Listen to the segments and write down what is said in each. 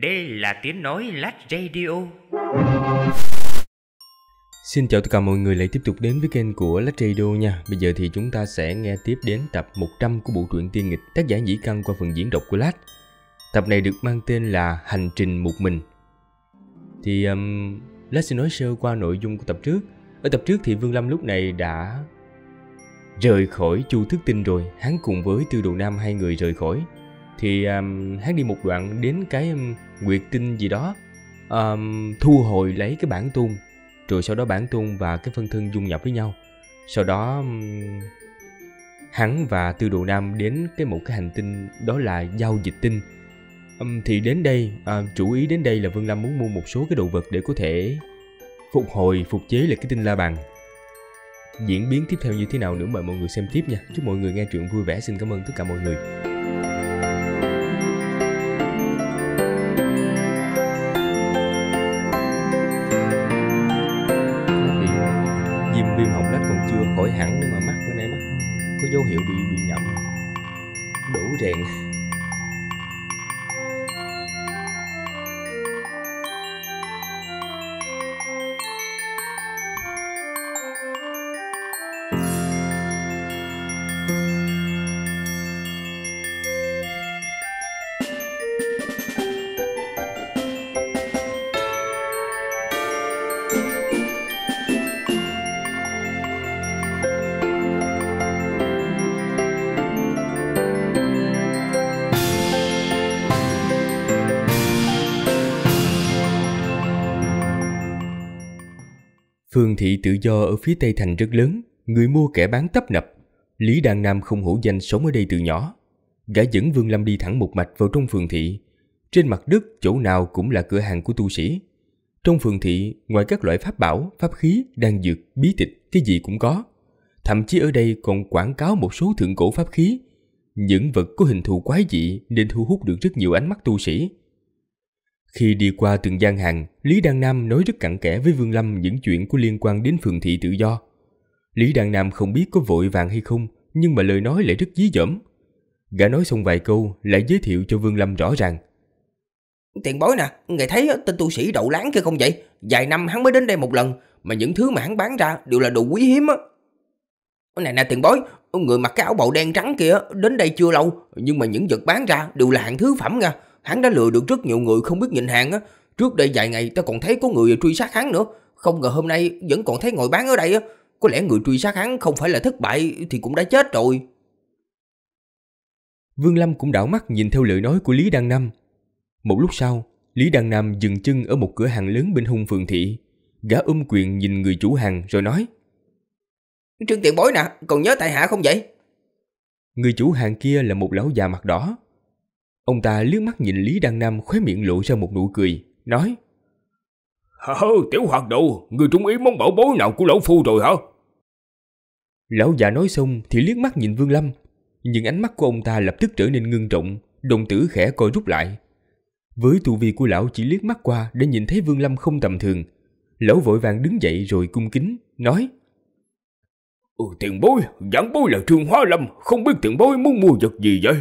Đây là tiếng nói lát radio. Xin chào tất cả mọi người lại tiếp tục đến với kênh của Lách Radio nha Bây giờ thì chúng ta sẽ nghe tiếp đến tập 100 của bộ truyện tiên nghịch tác giả Dĩ Căn qua phần diễn đọc của Lách Tập này được mang tên là Hành trình một mình Thì um, Lách sẽ nói sơ qua nội dung của tập trước Ở tập trước thì Vương Lâm lúc này đã rời khỏi chu thức tinh rồi Hắn cùng với Tư Đồ Nam hai người rời khỏi thì um, hát đi một đoạn đến cái um, nguyệt tinh gì đó um, thu hồi lấy cái bản tuôn rồi sau đó bản tuôn và cái phân thân dung nhập với nhau sau đó um, hắn và tư đồ nam đến cái một cái hành tinh đó là giao dịch tinh um, thì đến đây um, chủ ý đến đây là vương lâm muốn mua một số cái đồ vật để có thể phục hồi phục chế lại cái tinh la bàn diễn biến tiếp theo như thế nào nữa mời mọi người xem tiếp nha chúc mọi người nghe chuyện vui vẻ xin cảm ơn tất cả mọi người building. Phường thị tự do ở phía Tây Thành rất lớn, người mua kẻ bán tấp nập. Lý Đàn Nam không hữu danh sống ở đây từ nhỏ. Gã dẫn Vương Lâm đi thẳng một mạch vào trong phường thị. Trên mặt đất chỗ nào cũng là cửa hàng của tu sĩ. Trong phường thị, ngoài các loại pháp bảo, pháp khí, đan dược, bí tịch, cái gì cũng có. Thậm chí ở đây còn quảng cáo một số thượng cổ pháp khí. Những vật có hình thù quái dị nên thu hút được rất nhiều ánh mắt tu sĩ. Khi đi qua từng gian hàng, Lý Đăng Nam nói rất cặn kẽ với Vương Lâm những chuyện có liên quan đến phường thị tự do. Lý Đăng Nam không biết có vội vàng hay không, nhưng mà lời nói lại rất dí dỏm. Gã nói xong vài câu lại giới thiệu cho Vương Lâm rõ ràng. Tiền bối nè, ngài thấy tên tu sĩ đậu láng kia không vậy? Vài năm hắn mới đến đây một lần, mà những thứ mà hắn bán ra đều là đồ quý hiếm á. Này nè tiền bối, người mặc cái áo bầu đen trắng kia đến đây chưa lâu, nhưng mà những vật bán ra đều là hàng thứ phẩm nha hắn đã lừa được rất nhiều người không biết nhịn hàng á. Trước đây vài ngày ta còn thấy có người truy sát hắn nữa, không ngờ hôm nay vẫn còn thấy ngồi bán ở đây á. Có lẽ người truy sát hắn không phải là thất bại thì cũng đã chết rồi. Vương Lâm cũng đảo mắt nhìn theo lời nói của Lý Đăng Nam. Một lúc sau, Lý Đăng Nam dừng chân ở một cửa hàng lớn bên hung phường thị. Gã ôm quyền nhìn người chủ hàng rồi nói Trương tiện bối nè, còn nhớ tại hạ không vậy? Người chủ hàng kia là một lão già mặt đỏ, Ông ta liếc mắt nhìn Lý Đăng Nam khóe miệng lộ ra một nụ cười, nói Hơ, tiểu hoạt đồ, người trung ý món bảo bối nào của lão phu rồi hả? Lão già nói xong thì liếc mắt nhìn Vương Lâm, nhưng ánh mắt của ông ta lập tức trở nên ngưng trọng, đồng tử khẽ coi rút lại. Với tu vi của lão chỉ liếc mắt qua để nhìn thấy Vương Lâm không tầm thường, lão vội vàng đứng dậy rồi cung kính, nói Ừ, tiền bối, giảng bối là Trương Hóa Lâm, không biết tiền bối muốn mua vật gì vậy?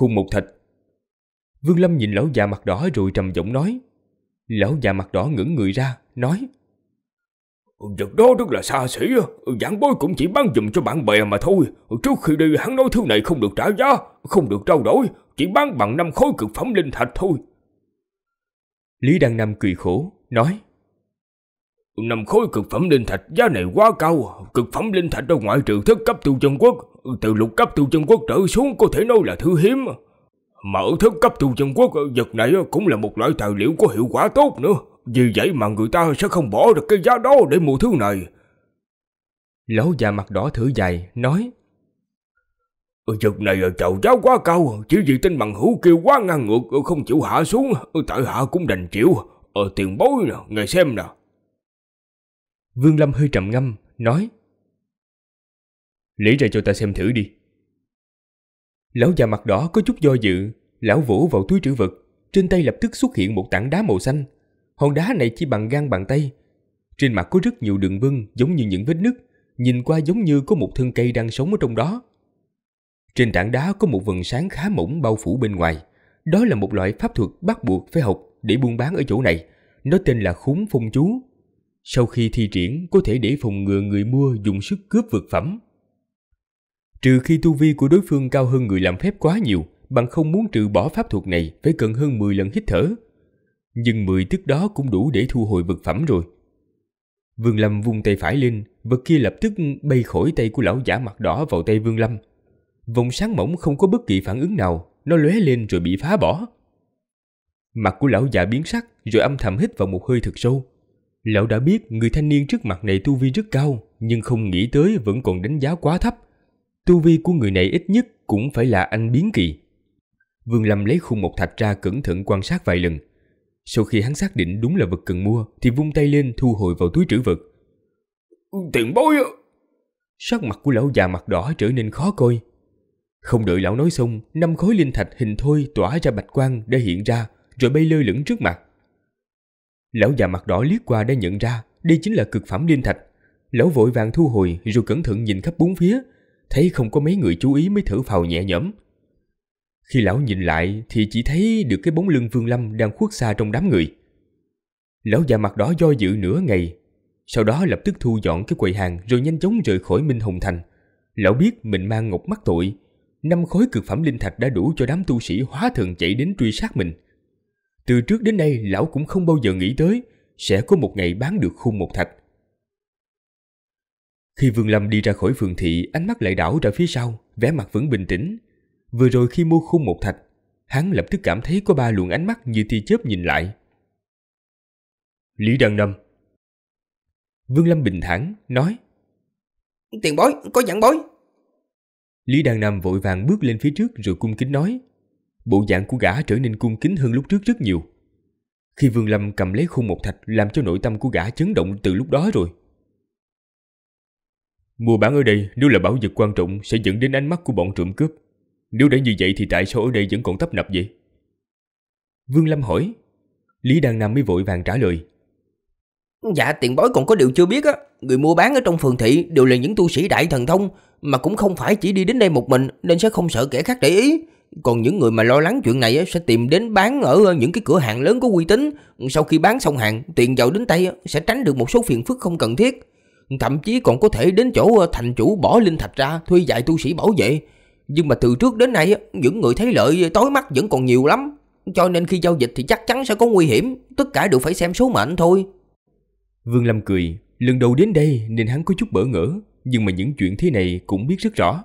khuôn một thịt. Vương Lâm nhìn lão già mặt đỏ rồi trầm giọng nói. Lão già mặt đỏ ngẩng người ra, nói. Vật đó rất là xa xỉ, giảng bối cũng chỉ bán dùm cho bạn bè mà thôi. Trước khi đi hắn nói thứ này không được trả giá, không được trao đổi, chỉ bán bằng năm khối cực phẩm linh thạch thôi. Lý Đăng Nam cười khổ, nói. Năm khối cực phẩm linh thạch giá này quá cao, cực phẩm linh thạch ở ngoại trừ thất cấp tiêu dân quốc, từ lục cấp từ chân quốc trở xuống có thể nói là thứ hiếm. Mà ở thứ cấp từ chân quốc, vật này cũng là một loại tài liệu có hiệu quả tốt nữa. Vì vậy mà người ta sẽ không bỏ được cái giá đó để mua thứ này. Lão già mặt đỏ thử dài, nói. Vật này chào giá quá cao, chỉ vì tên bằng hữu kêu quá ngang ngược, không chịu hạ xuống, tại hạ cũng đành chịu. Ờ, tiền bối nè, ngài xem nè. Vương Lâm hơi trầm ngâm, nói. Lấy ra cho ta xem thử đi. Lão già mặt đỏ có chút do dự, lão vỗ vào túi trữ vật, trên tay lập tức xuất hiện một tảng đá màu xanh. Hòn đá này chỉ bằng gan bàn tay. Trên mặt có rất nhiều đường vân giống như những vết nứt, nhìn qua giống như có một thân cây đang sống ở trong đó. Trên tảng đá có một vần sáng khá mỏng bao phủ bên ngoài. Đó là một loại pháp thuật bắt buộc phải học để buôn bán ở chỗ này. Nó tên là khốn phong chú. Sau khi thi triển có thể để phòng ngừa người mua dùng sức cướp vật phẩm. Trừ khi tu vi của đối phương cao hơn người làm phép quá nhiều, bạn không muốn trừ bỏ pháp thuật này phải cần hơn 10 lần hít thở. Nhưng 10 tức đó cũng đủ để thu hồi vật phẩm rồi. Vương Lâm vung tay phải lên, vật kia lập tức bay khỏi tay của lão giả mặt đỏ vào tay Vương Lâm. Vòng sáng mỏng không có bất kỳ phản ứng nào, nó lóe lên rồi bị phá bỏ. Mặt của lão già biến sắc rồi âm thầm hít vào một hơi thật sâu. Lão đã biết người thanh niên trước mặt này tu vi rất cao, nhưng không nghĩ tới vẫn còn đánh giá quá thấp, tu vi của người này ít nhất cũng phải là anh biến kỳ. Vương Lâm lấy khung một thạch ra cẩn thận quan sát vài lần. Sau khi hắn xác định đúng là vật cần mua thì vung tay lên thu hồi vào túi trữ vật. Tiền bối ạ! Sắc mặt của lão già mặt đỏ trở nên khó coi. Không đợi lão nói xong, năm khối linh thạch hình thôi tỏa ra bạch quang đã hiện ra rồi bay lơ lửng trước mặt. Lão già mặt đỏ liếc qua đã nhận ra đây chính là cực phẩm linh thạch. Lão vội vàng thu hồi rồi cẩn thận nhìn khắp bốn phía thấy không có mấy người chú ý mới thở phào nhẹ nhõm. Khi lão nhìn lại thì chỉ thấy được cái bóng lưng Vương Lâm đang khuất xa trong đám người. Lão già mặt đó do dự nửa ngày, sau đó lập tức thu dọn cái quầy hàng rồi nhanh chóng rời khỏi Minh Hồng Thành. Lão biết mình mang ngục mắt tội, năm khối cực phẩm linh thạch đã đủ cho đám tu sĩ hóa thần chạy đến truy sát mình. Từ trước đến nay lão cũng không bao giờ nghĩ tới sẽ có một ngày bán được khung một thạch, khi Vương Lâm đi ra khỏi phường thị, ánh mắt lại đảo ra phía sau, vẻ mặt vẫn bình tĩnh. Vừa rồi khi mua khung một thạch, hắn lập tức cảm thấy có ba luồng ánh mắt như tia chớp nhìn lại. Lý Đăng Năm Vương Lâm bình thản nói Tiền bối, có dặn bối Lý Đăng Nam vội vàng bước lên phía trước rồi cung kính nói Bộ dạng của gã trở nên cung kính hơn lúc trước rất nhiều Khi Vương Lâm cầm lấy khung một thạch làm cho nội tâm của gã chấn động từ lúc đó rồi Mua bán ở đây nếu là bảo vật quan trọng sẽ dẫn đến ánh mắt của bọn trộm cướp. Nếu đã như vậy thì tại sao ở đây vẫn còn tấp nập vậy? Vương Lâm hỏi. Lý Đăng Nam mới vội vàng trả lời. Dạ tiền bối còn có điều chưa biết á. Người mua bán ở trong phường thị đều là những tu sĩ đại thần thông mà cũng không phải chỉ đi đến đây một mình nên sẽ không sợ kẻ khác để ý. Còn những người mà lo lắng chuyện này sẽ tìm đến bán ở ờ, những cái cửa hàng lớn có uy tín. Sau khi bán xong hàng, tiền giàu đến tay sẽ tránh được một số phiền phức không cần thiết. Thậm chí còn có thể đến chỗ ờ, thành chủ bỏ linh thạch ra thuê dạy tu sĩ bảo vệ. Nhưng mà từ trước đến nay những người thấy lợi ờ, tối mắt vẫn còn nhiều lắm. Cho nên khi giao dịch thì chắc chắn sẽ có nguy hiểm. Tất cả đều phải xem số mệnh thôi. Vương Lâm cười. Lần đầu đến đây nên hắn có chút bỡ ngỡ. Nhưng mà những chuyện thế này cũng biết rất rõ.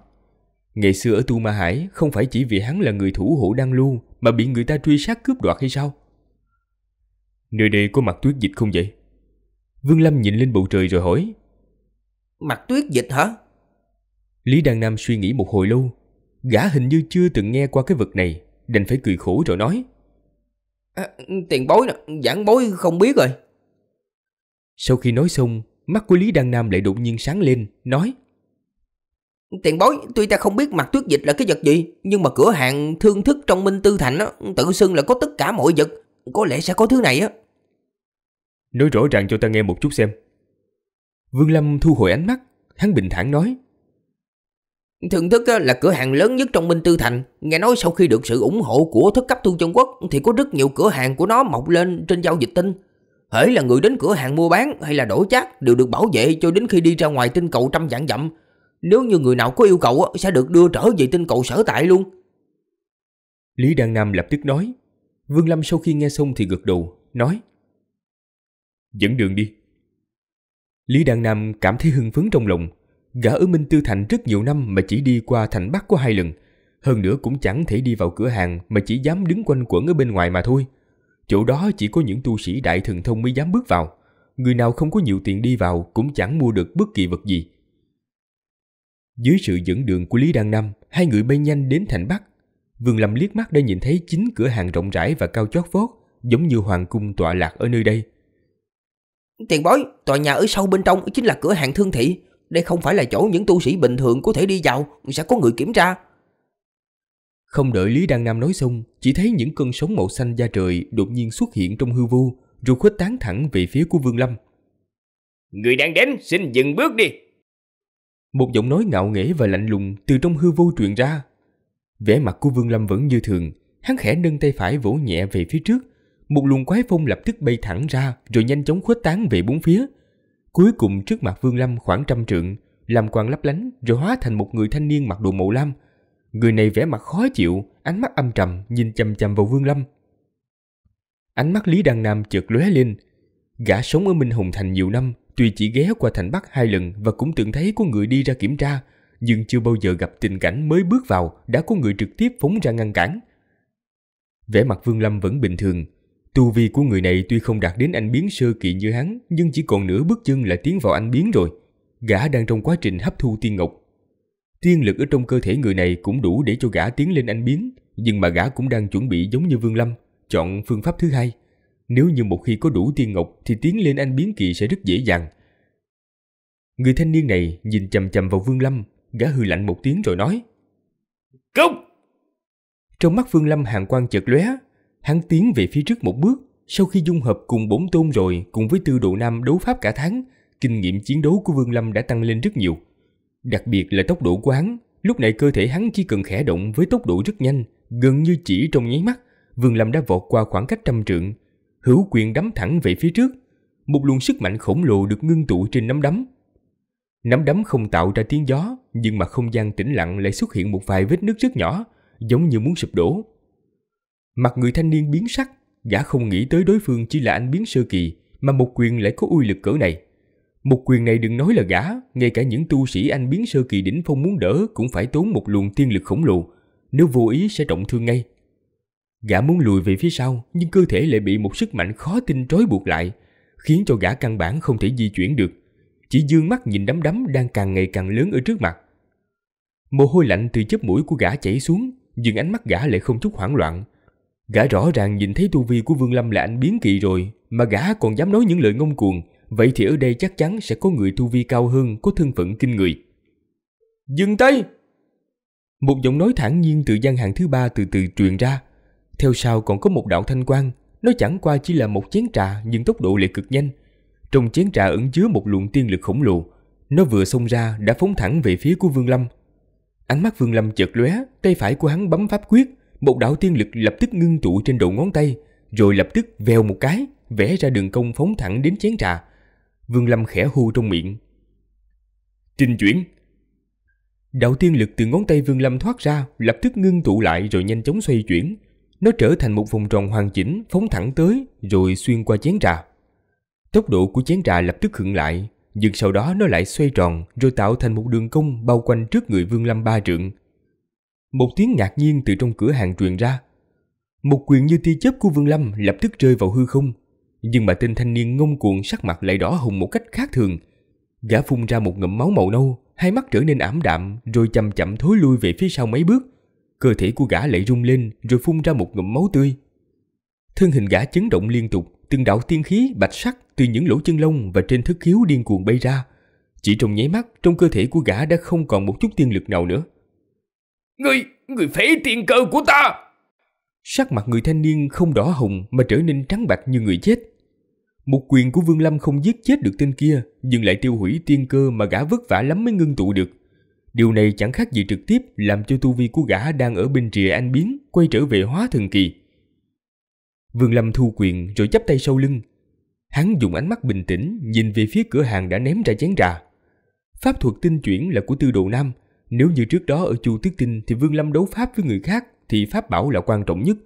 Ngày xưa ở Tu Ma Hải không phải chỉ vì hắn là người thủ hộ Đăng Lưu mà bị người ta truy sát cướp đoạt hay sao? Nơi đây có mặt tuyết dịch không vậy? Vương Lâm nhìn lên bầu trời rồi hỏi Mặt tuyết dịch hả? Lý Đăng Nam suy nghĩ một hồi lâu. Gã hình như chưa từng nghe qua cái vật này, đành phải cười khổ rồi nói. À, tiền bối giảng bối không biết rồi. Sau khi nói xong, mắt của Lý Đăng Nam lại đột nhiên sáng lên, nói. Tiền bối, tuy ta không biết mặt tuyết dịch là cái vật gì, nhưng mà cửa hàng thương thức trong Minh Tư Thành á, tự xưng là có tất cả mọi vật, có lẽ sẽ có thứ này á. Nói rõ ràng cho ta nghe một chút xem. Vương Lâm thu hồi ánh mắt, hắn bình thản nói. Thượng thức ờ, là cửa hàng lớn nhất trong Minh Tư Thành. Nghe nói sau khi được sự ủng hộ của thất cấp tu Trung Quốc thì có rất nhiều cửa hàng của nó mọc lên trên giao dịch tinh. Hễ là người đến cửa hàng mua bán hay là đổi chác đều được bảo vệ cho đến khi đi ra ngoài tinh cầu trăm dạng dặm. Nếu như người nào có yêu cầu ờ, sẽ được đưa trở về tinh cầu sở tại luôn. Lý Đăng Nam lập tức nói. Vương Lâm sau khi nghe xong thì gật đầu, nói Dẫn đường đi Lý Đăng Nam cảm thấy hưng phấn trong lòng. Gã ở Minh Tư Thành rất nhiều năm mà chỉ đi qua thành Bắc có hai lần. Hơn nữa cũng chẳng thể đi vào cửa hàng mà chỉ dám đứng quanh quẩn ở bên ngoài mà thôi. Chỗ đó chỉ có những tu sĩ đại thần thông mới dám bước vào. Người nào không có nhiều tiền đi vào cũng chẳng mua được bất kỳ vật gì. Dưới sự dẫn đường của Lý Đăng Nam, hai người bay nhanh đến thành Bắc. Vương Lâm liếc mắt đã nhìn thấy chính cửa hàng rộng rãi và cao chót vót, giống như hoàng cung tọa lạc ở nơi đây. Tiền bối, tòa nhà ở sâu bên trong chính là cửa hàng thương thị. Đây không phải là chỗ những tu sĩ bình thường có thể đi vào, sẽ có người kiểm tra. Không đợi Lý Đăng Nam nói xong, chỉ thấy những cơn sóng màu xanh da trời đột nhiên xuất hiện trong hư vô, rồi khuếch tán thẳng về phía của Vương Lâm. Người đang đến, xin dừng bước đi. Một giọng nói ngạo nghễ và lạnh lùng từ trong hư vô truyền ra. Vẻ mặt của Vương Lâm vẫn như thường, hắn khẽ nâng tay phải vỗ nhẹ về phía trước, một luồng quái phong lập tức bay thẳng ra rồi nhanh chóng khuếch tán về bốn phía. Cuối cùng trước mặt Vương Lâm khoảng trăm trượng, làm quang lấp lánh rồi hóa thành một người thanh niên mặc đồ màu lam. Người này vẻ mặt khó chịu, ánh mắt âm trầm nhìn chằm chằm vào Vương Lâm. Ánh mắt Lý Đăng Nam chợt lóe lên. Gã sống ở Minh Hùng Thành nhiều năm, tuy chỉ ghé qua thành Bắc hai lần và cũng từng thấy có người đi ra kiểm tra, nhưng chưa bao giờ gặp tình cảnh mới bước vào đã có người trực tiếp phóng ra ngăn cản. Vẻ mặt Vương Lâm vẫn bình thường, Tu vi của người này tuy không đạt đến anh biến sơ kỳ như hắn, nhưng chỉ còn nửa bước chân là tiến vào anh biến rồi. Gã đang trong quá trình hấp thu tiên ngọc. Tiên lực ở trong cơ thể người này cũng đủ để cho gã tiến lên anh biến, nhưng mà gã cũng đang chuẩn bị giống như Vương Lâm, chọn phương pháp thứ hai. Nếu như một khi có đủ tiên ngọc thì tiến lên anh biến kỳ sẽ rất dễ dàng. Người thanh niên này nhìn chầm chầm vào Vương Lâm, gã hư lạnh một tiếng rồi nói. Công! Trong mắt Vương Lâm hàng quan chợt lóe, Hắn tiến về phía trước một bước, sau khi dung hợp cùng bốn tôn rồi cùng với tư độ nam đấu pháp cả tháng, kinh nghiệm chiến đấu của Vương Lâm đã tăng lên rất nhiều. Đặc biệt là tốc độ của hắn, lúc này cơ thể hắn chỉ cần khẽ động với tốc độ rất nhanh, gần như chỉ trong nháy mắt, Vương Lâm đã vọt qua khoảng cách trăm trượng, hữu quyền đấm thẳng về phía trước. Một luồng sức mạnh khổng lồ được ngưng tụ trên nắm đấm. Nắm đấm không tạo ra tiếng gió, nhưng mà không gian tĩnh lặng lại xuất hiện một vài vết nứt rất nhỏ, giống như muốn sụp đổ. Mặt người thanh niên biến sắc, gã không nghĩ tới đối phương chỉ là anh biến sơ kỳ, mà một quyền lại có uy lực cỡ này. Một quyền này đừng nói là gã, ngay cả những tu sĩ anh biến sơ kỳ đỉnh phong muốn đỡ cũng phải tốn một luồng tiên lực khổng lồ, nếu vô ý sẽ trọng thương ngay. Gã muốn lùi về phía sau, nhưng cơ thể lại bị một sức mạnh khó tin trói buộc lại, khiến cho gã căn bản không thể di chuyển được. Chỉ dương mắt nhìn đám đám đang càng ngày càng lớn ở trước mặt. Mồ hôi lạnh từ chớp mũi của gã chảy xuống, nhưng ánh mắt gã lại không chút hoảng loạn, Gã rõ ràng nhìn thấy tu vi của Vương Lâm là anh biến kỳ rồi, mà gã còn dám nói những lời ngông cuồng, vậy thì ở đây chắc chắn sẽ có người tu vi cao hơn có thân phận kinh người. Dừng tay! Một giọng nói thản nhiên từ gian hàng thứ ba từ từ truyền ra. Theo sau còn có một đạo thanh quang, nó chẳng qua chỉ là một chén trà nhưng tốc độ lại cực nhanh. Trong chén trà ẩn chứa một luồng tiên lực khổng lồ, nó vừa xông ra đã phóng thẳng về phía của Vương Lâm. Ánh mắt Vương Lâm chợt lóe, tay phải của hắn bấm pháp quyết, một đạo tiên lực lập tức ngưng tụ trên đầu ngón tay, rồi lập tức vèo một cái, vẽ ra đường cong phóng thẳng đến chén trà. Vương Lâm khẽ hô trong miệng. Trình chuyển! Đạo tiên lực từ ngón tay Vương Lâm thoát ra lập tức ngưng tụ lại rồi nhanh chóng xoay chuyển. Nó trở thành một vòng tròn hoàn chỉnh phóng thẳng tới rồi xuyên qua chén trà. Tốc độ của chén trà lập tức khựng lại, nhưng sau đó nó lại xoay tròn rồi tạo thành một đường cong bao quanh trước người Vương Lâm ba trượng, một tiếng ngạc nhiên từ trong cửa hàng truyền ra. Một quyền như tia chớp của Vương Lâm lập tức rơi vào hư không. Nhưng mà tên thanh niên ngông cuồng sắc mặt lại đỏ hồng một cách khác thường. Gã phun ra một ngậm máu màu nâu, hai mắt trở nên ảm đạm rồi chậm chậm thối lui về phía sau mấy bước. Cơ thể của gã lại rung lên rồi phun ra một ngụm máu tươi. Thân hình gã chấn động liên tục, từng đạo tiên khí bạch sắc từ những lỗ chân lông và trên thức khiếu điên cuồng bay ra. Chỉ trong nháy mắt, trong cơ thể của gã đã không còn một chút tiên lực nào nữa. Người, người phế tiền cơ của ta! Sắc mặt người thanh niên không đỏ hồng mà trở nên trắng bạc như người chết. Một quyền của Vương Lâm không giết chết được tên kia, nhưng lại tiêu hủy tiên cơ mà gã vất vả lắm mới ngưng tụ được. Điều này chẳng khác gì trực tiếp làm cho tu vi của gã đang ở bên rìa anh biến quay trở về hóa thần kỳ. Vương Lâm thu quyền rồi chắp tay sau lưng. Hắn dùng ánh mắt bình tĩnh nhìn về phía cửa hàng đã ném ra chén trà. Pháp thuật tinh chuyển là của Tư Đồ Nam – nếu như trước đó ở Chu Tiết Tinh thì Vương Lâm đấu pháp với người khác thì pháp bảo là quan trọng nhất.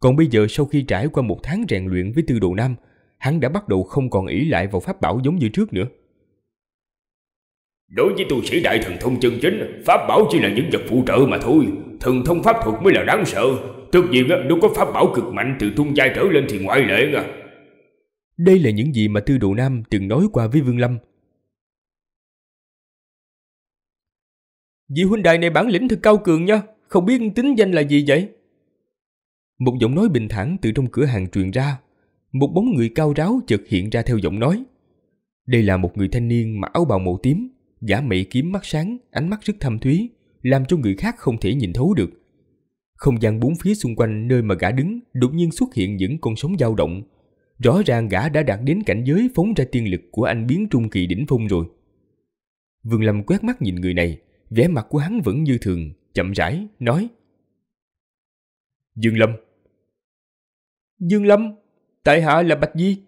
Còn bây giờ sau khi trải qua một tháng rèn luyện với Tư Độ Nam, hắn đã bắt đầu không còn ỷ lại vào pháp bảo giống như trước nữa. Đối với tu sĩ đại thần thông chân chính, pháp bảo chỉ là những vật phụ trợ mà thôi. Thần thông pháp thuật mới là đáng sợ. Tất nhiên nếu có pháp bảo cực mạnh từ tung giai trở lên thì ngoại lệ Đây là những gì mà Tư Độ Nam từng nói qua với Vương Lâm Vị huynh đài này bản lĩnh thật cao cường nha, không biết tính danh là gì vậy? Một giọng nói bình thản từ trong cửa hàng truyền ra. Một bóng người cao ráo chợt hiện ra theo giọng nói. Đây là một người thanh niên mặc áo bào màu tím, gã mị kiếm mắt sáng, ánh mắt rất thâm thúy, làm cho người khác không thể nhìn thấu được. Không gian bốn phía xung quanh nơi mà gã đứng đột nhiên xuất hiện những con sóng dao động. Rõ ràng gã đã đạt đến cảnh giới phóng ra tiên lực của anh biến trung kỳ đỉnh phong rồi. Vương Lâm quét mắt nhìn người này, vẻ mặt của hắn vẫn như thường, chậm rãi, nói. Dương Lâm Dương Lâm, tại hạ là Bạch Di.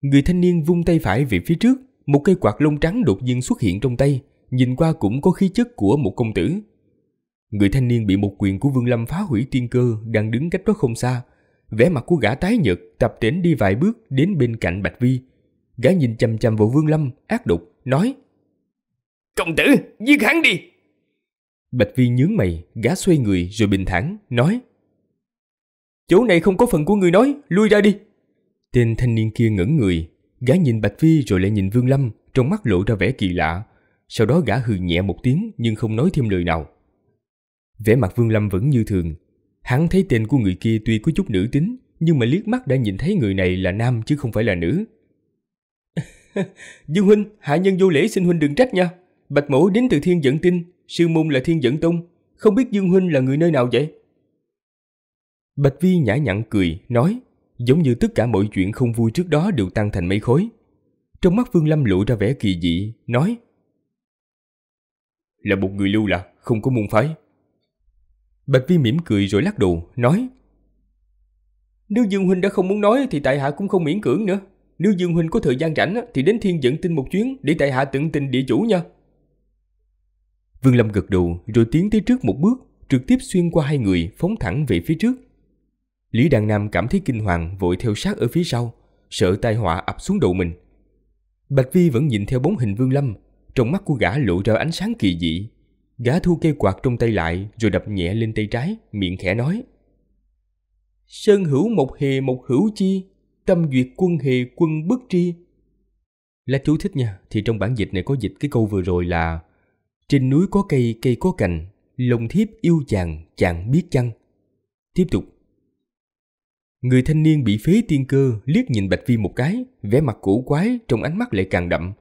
Người thanh niên vung tay phải về phía trước, một cây quạt lông trắng đột nhiên xuất hiện trong tay, nhìn qua cũng có khí chất của một công tử. Người thanh niên bị một quyền của Vương Lâm phá hủy tiên cơ đang đứng cách đó không xa. Vẻ mặt của gã tái nhợt tập tễnh đi vài bước đến bên cạnh Bạch Vi. Gã nhìn chằm chằm vào Vương Lâm, ác độc, nói – Công tử, giết hắn đi! Bạch vi nhướng mày, gã xoay người rồi bình thản nói. Chỗ này không có phần của người nói, lui ra đi. Tên thanh niên kia ngẩn người, gã nhìn Bạch Vi rồi lại nhìn Vương Lâm, trong mắt lộ ra vẻ kỳ lạ. Sau đó gã hừ nhẹ một tiếng nhưng không nói thêm lời nào. Vẻ mặt Vương Lâm vẫn như thường. Hắn thấy tên của người kia tuy có chút nữ tính, nhưng mà liếc mắt đã nhìn thấy người này là nam chứ không phải là nữ. Dương Huynh, hạ nhân vô lễ xin Huynh đừng trách nha. Bạch Mẫu đến từ Thiên Dẫn Tinh, sư môn là Thiên Dẫn Tông, không biết Dương Huynh là người nơi nào vậy? Bạch Vi nhã nhặn cười, nói, giống như tất cả mọi chuyện không vui trước đó đều tan thành mây khối. Trong mắt Vương Lâm lộ ra vẻ kỳ dị, nói, Là một người lưu lạc, không có môn phái. Bạch Vi mỉm cười rồi lắc đầu, nói, Nếu Dương Huynh đã không muốn nói thì tại hạ cũng không miễn cưỡng nữa. Nếu Dương Huynh có thời gian rảnh thì đến thiên dẫn tinh một chuyến để tại hạ tận tình địa chủ nha. Vương Lâm gật đầu rồi tiến tới trước một bước, trực tiếp xuyên qua hai người phóng thẳng về phía trước. Lý Đàn Nam cảm thấy kinh hoàng vội theo sát ở phía sau, sợ tai họa ập xuống đầu mình. Bạch Vi vẫn nhìn theo bóng hình Vương Lâm, trong mắt của gã lộ ra ánh sáng kỳ dị. Gã thu cây quạt trong tay lại rồi đập nhẹ lên tay trái, miệng khẽ nói. Sơn hữu một hề một hữu chi, tâm duyệt quân hề quân bất tri. Là chú thích nha, thì trong bản dịch này có dịch cái câu vừa rồi là trên núi có cây, cây có cành, lồng thiếp yêu chàng, chàng biết chăng? Tiếp tục. Người thanh niên bị phế tiên cơ liếc nhìn Bạch Vi một cái, vẻ mặt cổ quái trong ánh mắt lại càng đậm.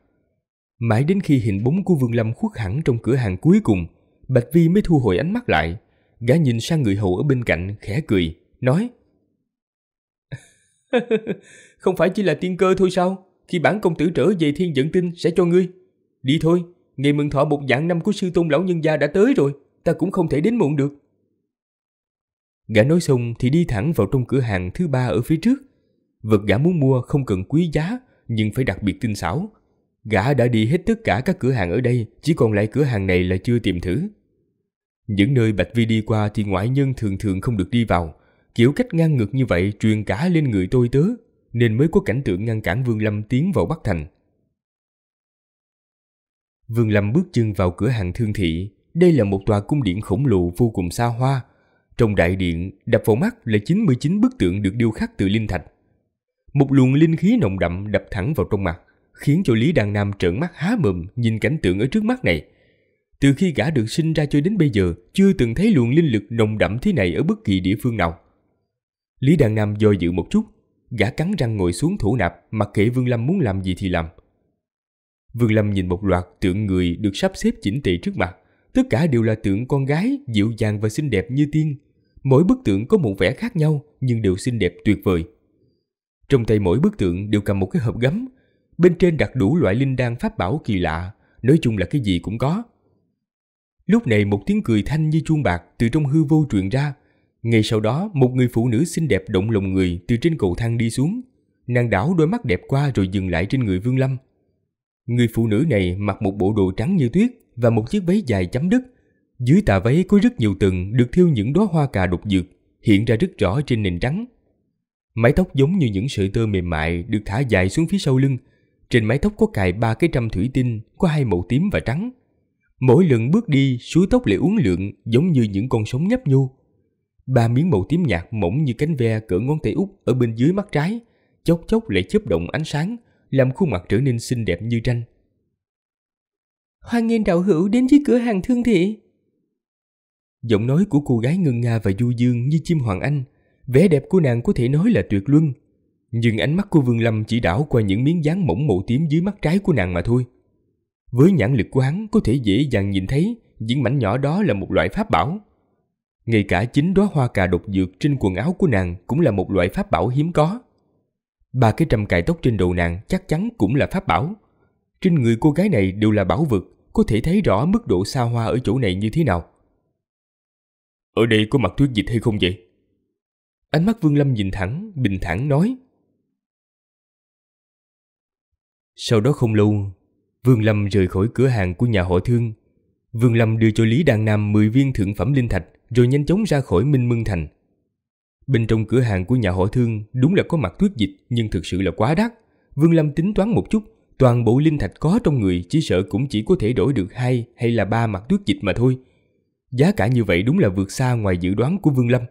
Mãi đến khi hình bóng của Vương Lâm khuất hẳn trong cửa hàng cuối cùng, Bạch Vi mới thu hồi ánh mắt lại. Gã nhìn sang người hầu ở bên cạnh, khẽ cười, nói Không phải chỉ là tiên cơ thôi sao? Khi bản công tử trở về thiên dẫn tinh sẽ cho ngươi. Đi thôi, Ngày mừng thọ một dạng năm của sư tôn lão nhân gia đã tới rồi, ta cũng không thể đến muộn được. Gã nói xong thì đi thẳng vào trong cửa hàng thứ ba ở phía trước. Vật gã muốn mua không cần quý giá, nhưng phải đặc biệt tinh xảo. Gã đã đi hết tất cả các cửa hàng ở đây, chỉ còn lại cửa hàng này là chưa tìm thử. Những nơi Bạch Vi đi qua thì ngoại nhân thường thường không được đi vào. Kiểu cách ngang ngược như vậy truyền cả lên người tôi tớ, nên mới có cảnh tượng ngăn cản Vương Lâm tiến vào Bắc Thành – Vương Lâm bước chân vào cửa hàng thương thị. Đây là một tòa cung điện khổng lồ vô cùng xa hoa. Trong đại điện, đập vào mắt là 99 bức tượng được điêu khắc từ linh thạch. Một luồng linh khí nồng đậm đập thẳng vào trong mặt, khiến cho Lý Đàn Nam trợn mắt há mồm nhìn cảnh tượng ở trước mắt này. Từ khi gã được sinh ra cho đến bây giờ, chưa từng thấy luồng linh lực nồng đậm thế này ở bất kỳ địa phương nào. Lý Đàn Nam do dự một chút, gã cắn răng ngồi xuống thủ nạp, mặc kệ Vương Lâm muốn làm gì thì làm. Vương Lâm nhìn một loạt tượng người được sắp xếp chỉnh tề trước mặt. Tất cả đều là tượng con gái dịu dàng và xinh đẹp như tiên. Mỗi bức tượng có một vẻ khác nhau nhưng đều xinh đẹp tuyệt vời. Trong tay mỗi bức tượng đều cầm một cái hộp gấm. Bên trên đặt đủ loại linh đan pháp bảo kỳ lạ, nói chung là cái gì cũng có. Lúc này một tiếng cười thanh như chuông bạc từ trong hư vô truyền ra. Ngay sau đó, một người phụ nữ xinh đẹp động lòng người từ trên cầu thang đi xuống. Nàng đảo đôi mắt đẹp qua rồi dừng lại trên người Vương Lâm – Người phụ nữ này mặc một bộ đồ trắng như tuyết và một chiếc váy dài chấm đứt. Dưới tà váy có rất nhiều tầng được thiêu những đóa hoa cà độc dược, hiện ra rất rõ trên nền trắng. Mái tóc giống như những sợi tơ mềm mại được thả dài xuống phía sau lưng. Trên mái tóc có cài ba cái trăm thủy tinh, có hai màu tím và trắng. Mỗi lần bước đi, suối tóc lại uốn lượn giống như những con sóng nhấp nhô. Ba miếng màu tím nhạt mỏng như cánh ve cỡ ngón tay út ở bên dưới mắt trái, chốc chốc lại chớp động ánh sáng, làm khuôn mặt trở nên xinh đẹp như tranh. Hoan nghênh đạo hữu đến với cửa hàng thương thị. Giọng nói của cô gái ngân nga và du dương như chim hoàng anh, vẻ đẹp của nàng có thể nói là tuyệt luân. Nhưng ánh mắt của Vương Lâm chỉ đảo qua những miếng dáng mỏng màu tím dưới mắt trái của nàng mà thôi. Với nhãn lực của hắn có thể dễ dàng nhìn thấy những mảnh nhỏ đó là một loại pháp bảo. Ngay cả chính đóa hoa cà độc dược trên quần áo của nàng cũng là một loại pháp bảo hiếm có. Ba cái trầm cài tóc trên đầu nàng chắc chắn cũng là pháp bảo. Trên người cô gái này đều là bảo vật, có thể thấy rõ mức độ xa hoa ở chỗ này như thế nào. Ở đây có mặt tuyết dịch hay không vậy? Ánh mắt Vương Lâm nhìn thẳng, bình thản nói. Sau đó không lâu, Vương Lâm rời khỏi cửa hàng của nhà họ thương. Vương Lâm đưa cho Lý Đan Nam 10 viên thượng phẩm linh thạch rồi nhanh chóng ra khỏi Minh Mương Thành. Bên trong cửa hàng của nhà họ thương đúng là có mặt thuốc dịch nhưng thực sự là quá đắt. Vương Lâm tính toán một chút, toàn bộ linh thạch có trong người chỉ sợ cũng chỉ có thể đổi được hai hay là ba mặt thuốc dịch mà thôi. Giá cả như vậy đúng là vượt xa ngoài dự đoán của Vương Lâm.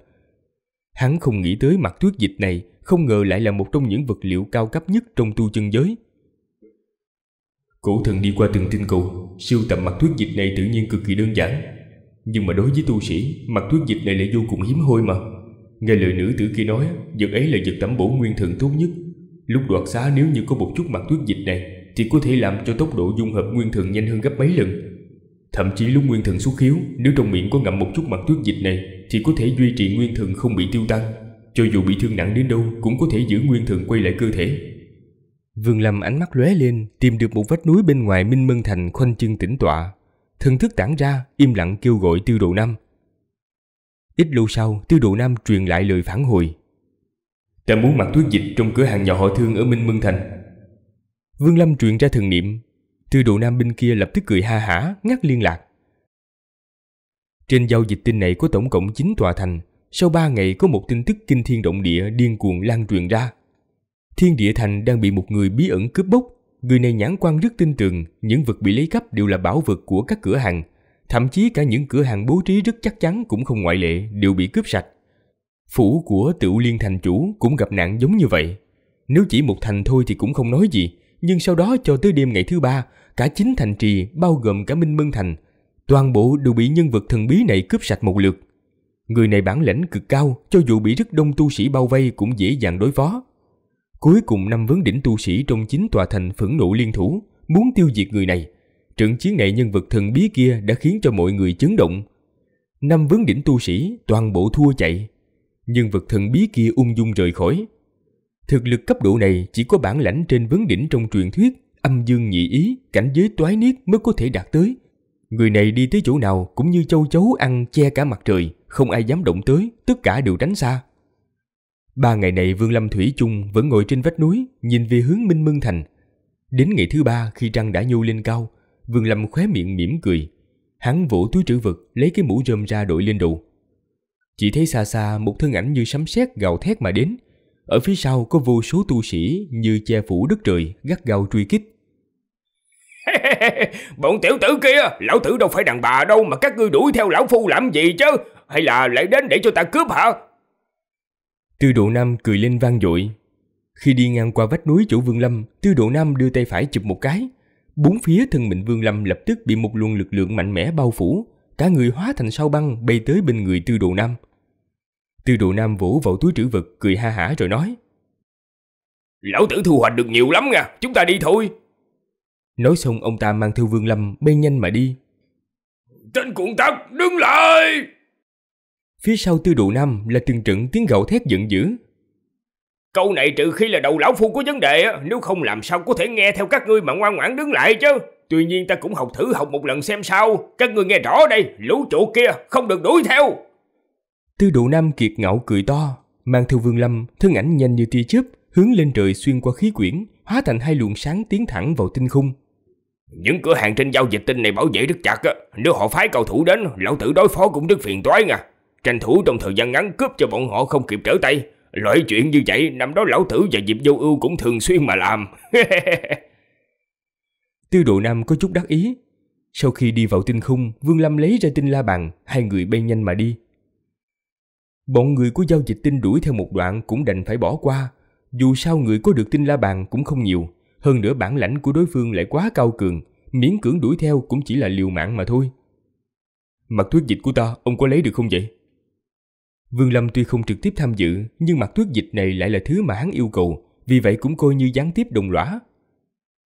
Hắn không nghĩ tới mặt thuốc dịch này không ngờ lại là một trong những vật liệu cao cấp nhất trong tu chân giới. Cổ thần đi qua từng tinh cầu, siêu tầm mặt thuốc dịch này tự nhiên cực kỳ đơn giản. Nhưng mà đối với tu sĩ, mặt thuốc dịch này lại vô cùng hiếm hoi mà. Nghe lời nữ tử kia nói Vật ấy là vật tẩm bổ nguyên thần tốt nhất Lúc đoạt xá nếu như có một chút mặt tuyết dịch này Thì có thể làm cho tốc độ dung hợp nguyên thần nhanh hơn gấp mấy lần Thậm chí lúc nguyên thần xuất hiếu Nếu trong miệng có ngậm một chút mặt tuyết dịch này Thì có thể duy trì nguyên thần không bị tiêu tăng. Cho dù bị thương nặng đến đâu Cũng có thể giữ nguyên thần quay lại cơ thể Vương Lâm ánh mắt lóe lên Tìm được một vách núi bên ngoài Minh Mân Thành Khoanh chân tĩnh tọa Thần thức tản ra Im lặng kêu gọi tiêu độ năm Ít lâu sau, Tiêu Độ Nam truyền lại lời phản hồi. Ta muốn mặc thuốc dịch trong cửa hàng nhỏ họ thương ở Minh Mương Thành. Vương Lâm truyền ra thần niệm. Tiêu Độ Nam bên kia lập tức cười ha hả, ngắt liên lạc. Trên giao dịch tin này có tổng cộng 9 tòa thành. Sau 3 ngày có một tin tức kinh thiên động địa điên cuồng lan truyền ra. Thiên địa thành đang bị một người bí ẩn cướp bóc. Người này nhãn quan rất tin tưởng, những vật bị lấy cắp đều là bảo vật của các cửa hàng, Thậm chí cả những cửa hàng bố trí rất chắc chắn cũng không ngoại lệ đều bị cướp sạch. Phủ của tựu liên thành chủ cũng gặp nạn giống như vậy. Nếu chỉ một thành thôi thì cũng không nói gì, nhưng sau đó cho tới đêm ngày thứ ba, cả chín thành trì bao gồm cả Minh Mân Thành, toàn bộ đều bị nhân vật thần bí này cướp sạch một lượt. Người này bản lãnh cực cao, cho dù bị rất đông tu sĩ bao vây cũng dễ dàng đối phó. Cuối cùng năm vấn đỉnh tu sĩ trong chính tòa thành phẫn nộ liên thủ, muốn tiêu diệt người này, trận chiến này nhân vật thần bí kia đã khiến cho mọi người chấn động. Năm vấn đỉnh tu sĩ toàn bộ thua chạy. Nhân vật thần bí kia ung dung rời khỏi. Thực lực cấp độ này chỉ có bản lãnh trên vấn đỉnh trong truyền thuyết, âm dương nhị ý, cảnh giới toái niết mới có thể đạt tới. Người này đi tới chỗ nào cũng như châu chấu ăn che cả mặt trời, không ai dám động tới, tất cả đều tránh xa. Ba ngày này Vương Lâm Thủy chung vẫn ngồi trên vách núi, nhìn về hướng Minh Mương Thành. Đến ngày thứ ba khi trăng đã nhô lên cao, Vương Lâm khóe miệng mỉm cười. Hắn vỗ túi trữ vật lấy cái mũ rơm ra đội lên đầu. Chỉ thấy xa xa một thân ảnh như sấm sét gào thét mà đến. Ở phía sau có vô số tu sĩ như che phủ đất trời gắt gao truy kích. Bọn tiểu tử kia, lão tử đâu phải đàn bà đâu mà các ngươi đuổi theo lão phu làm gì chứ? Hay là lại đến để cho ta cướp hả? Tư độ nam cười lên vang dội. Khi đi ngang qua vách núi chỗ Vương Lâm, Tư độ nam đưa tay phải chụp một cái, Bốn phía thân mình Vương Lâm lập tức bị một luồng lực lượng mạnh mẽ bao phủ, cả người hóa thành sao băng bay tới bên người Tư Đồ Nam. Tư Đồ Nam vỗ vào túi trữ vật cười ha hả rồi nói: "Lão tử thu hoạch được nhiều lắm nha, chúng ta đi thôi." Nói xong ông ta mang theo Vương Lâm bay nhanh mà đi. Tên cuộn tắc, đứng lại! Phía sau Tư Đồ Nam là từng trận tiếng gạo thét giận dữ, Câu này trừ khi là đầu lão phu có vấn đề á, nếu không làm sao có thể nghe theo các ngươi mà ngoan ngoãn đứng lại chứ. Tuy nhiên ta cũng học thử học một lần xem sao, các ngươi nghe rõ đây, lũ chỗ kia không được đuổi theo. Tư độ nam kiệt ngạo cười to, mang theo vương lâm, thân ảnh nhanh như tia chớp, hướng lên trời xuyên qua khí quyển, hóa thành hai luồng sáng tiến thẳng vào tinh khung. Những cửa hàng trên giao dịch tinh này bảo vệ rất chặt á, nếu họ phái cầu thủ đến, lão tử đối phó cũng rất phiền toái nha. Tranh thủ trong thời gian ngắn cướp cho bọn họ không kịp trở tay, Loại chuyện như vậy năm đó lão tử và dịp Vô Ưu cũng thường xuyên mà làm. Tư Độ Nam có chút đắc ý. Sau khi đi vào tinh khung, Vương Lâm lấy ra tinh la bàn, hai người bay nhanh mà đi. Bọn người của giao dịch tinh đuổi theo một đoạn cũng đành phải bỏ qua. Dù sao người có được tinh la bàn cũng không nhiều, hơn nữa bản lãnh của đối phương lại quá cao cường, miễn cưỡng đuổi theo cũng chỉ là liều mạng mà thôi. Mặt thuyết dịch của ta, ông có lấy được không vậy? Vương Lâm tuy không trực tiếp tham dự, nhưng mặt tuyết dịch này lại là thứ mà hắn yêu cầu, vì vậy cũng coi như gián tiếp đồng lõa.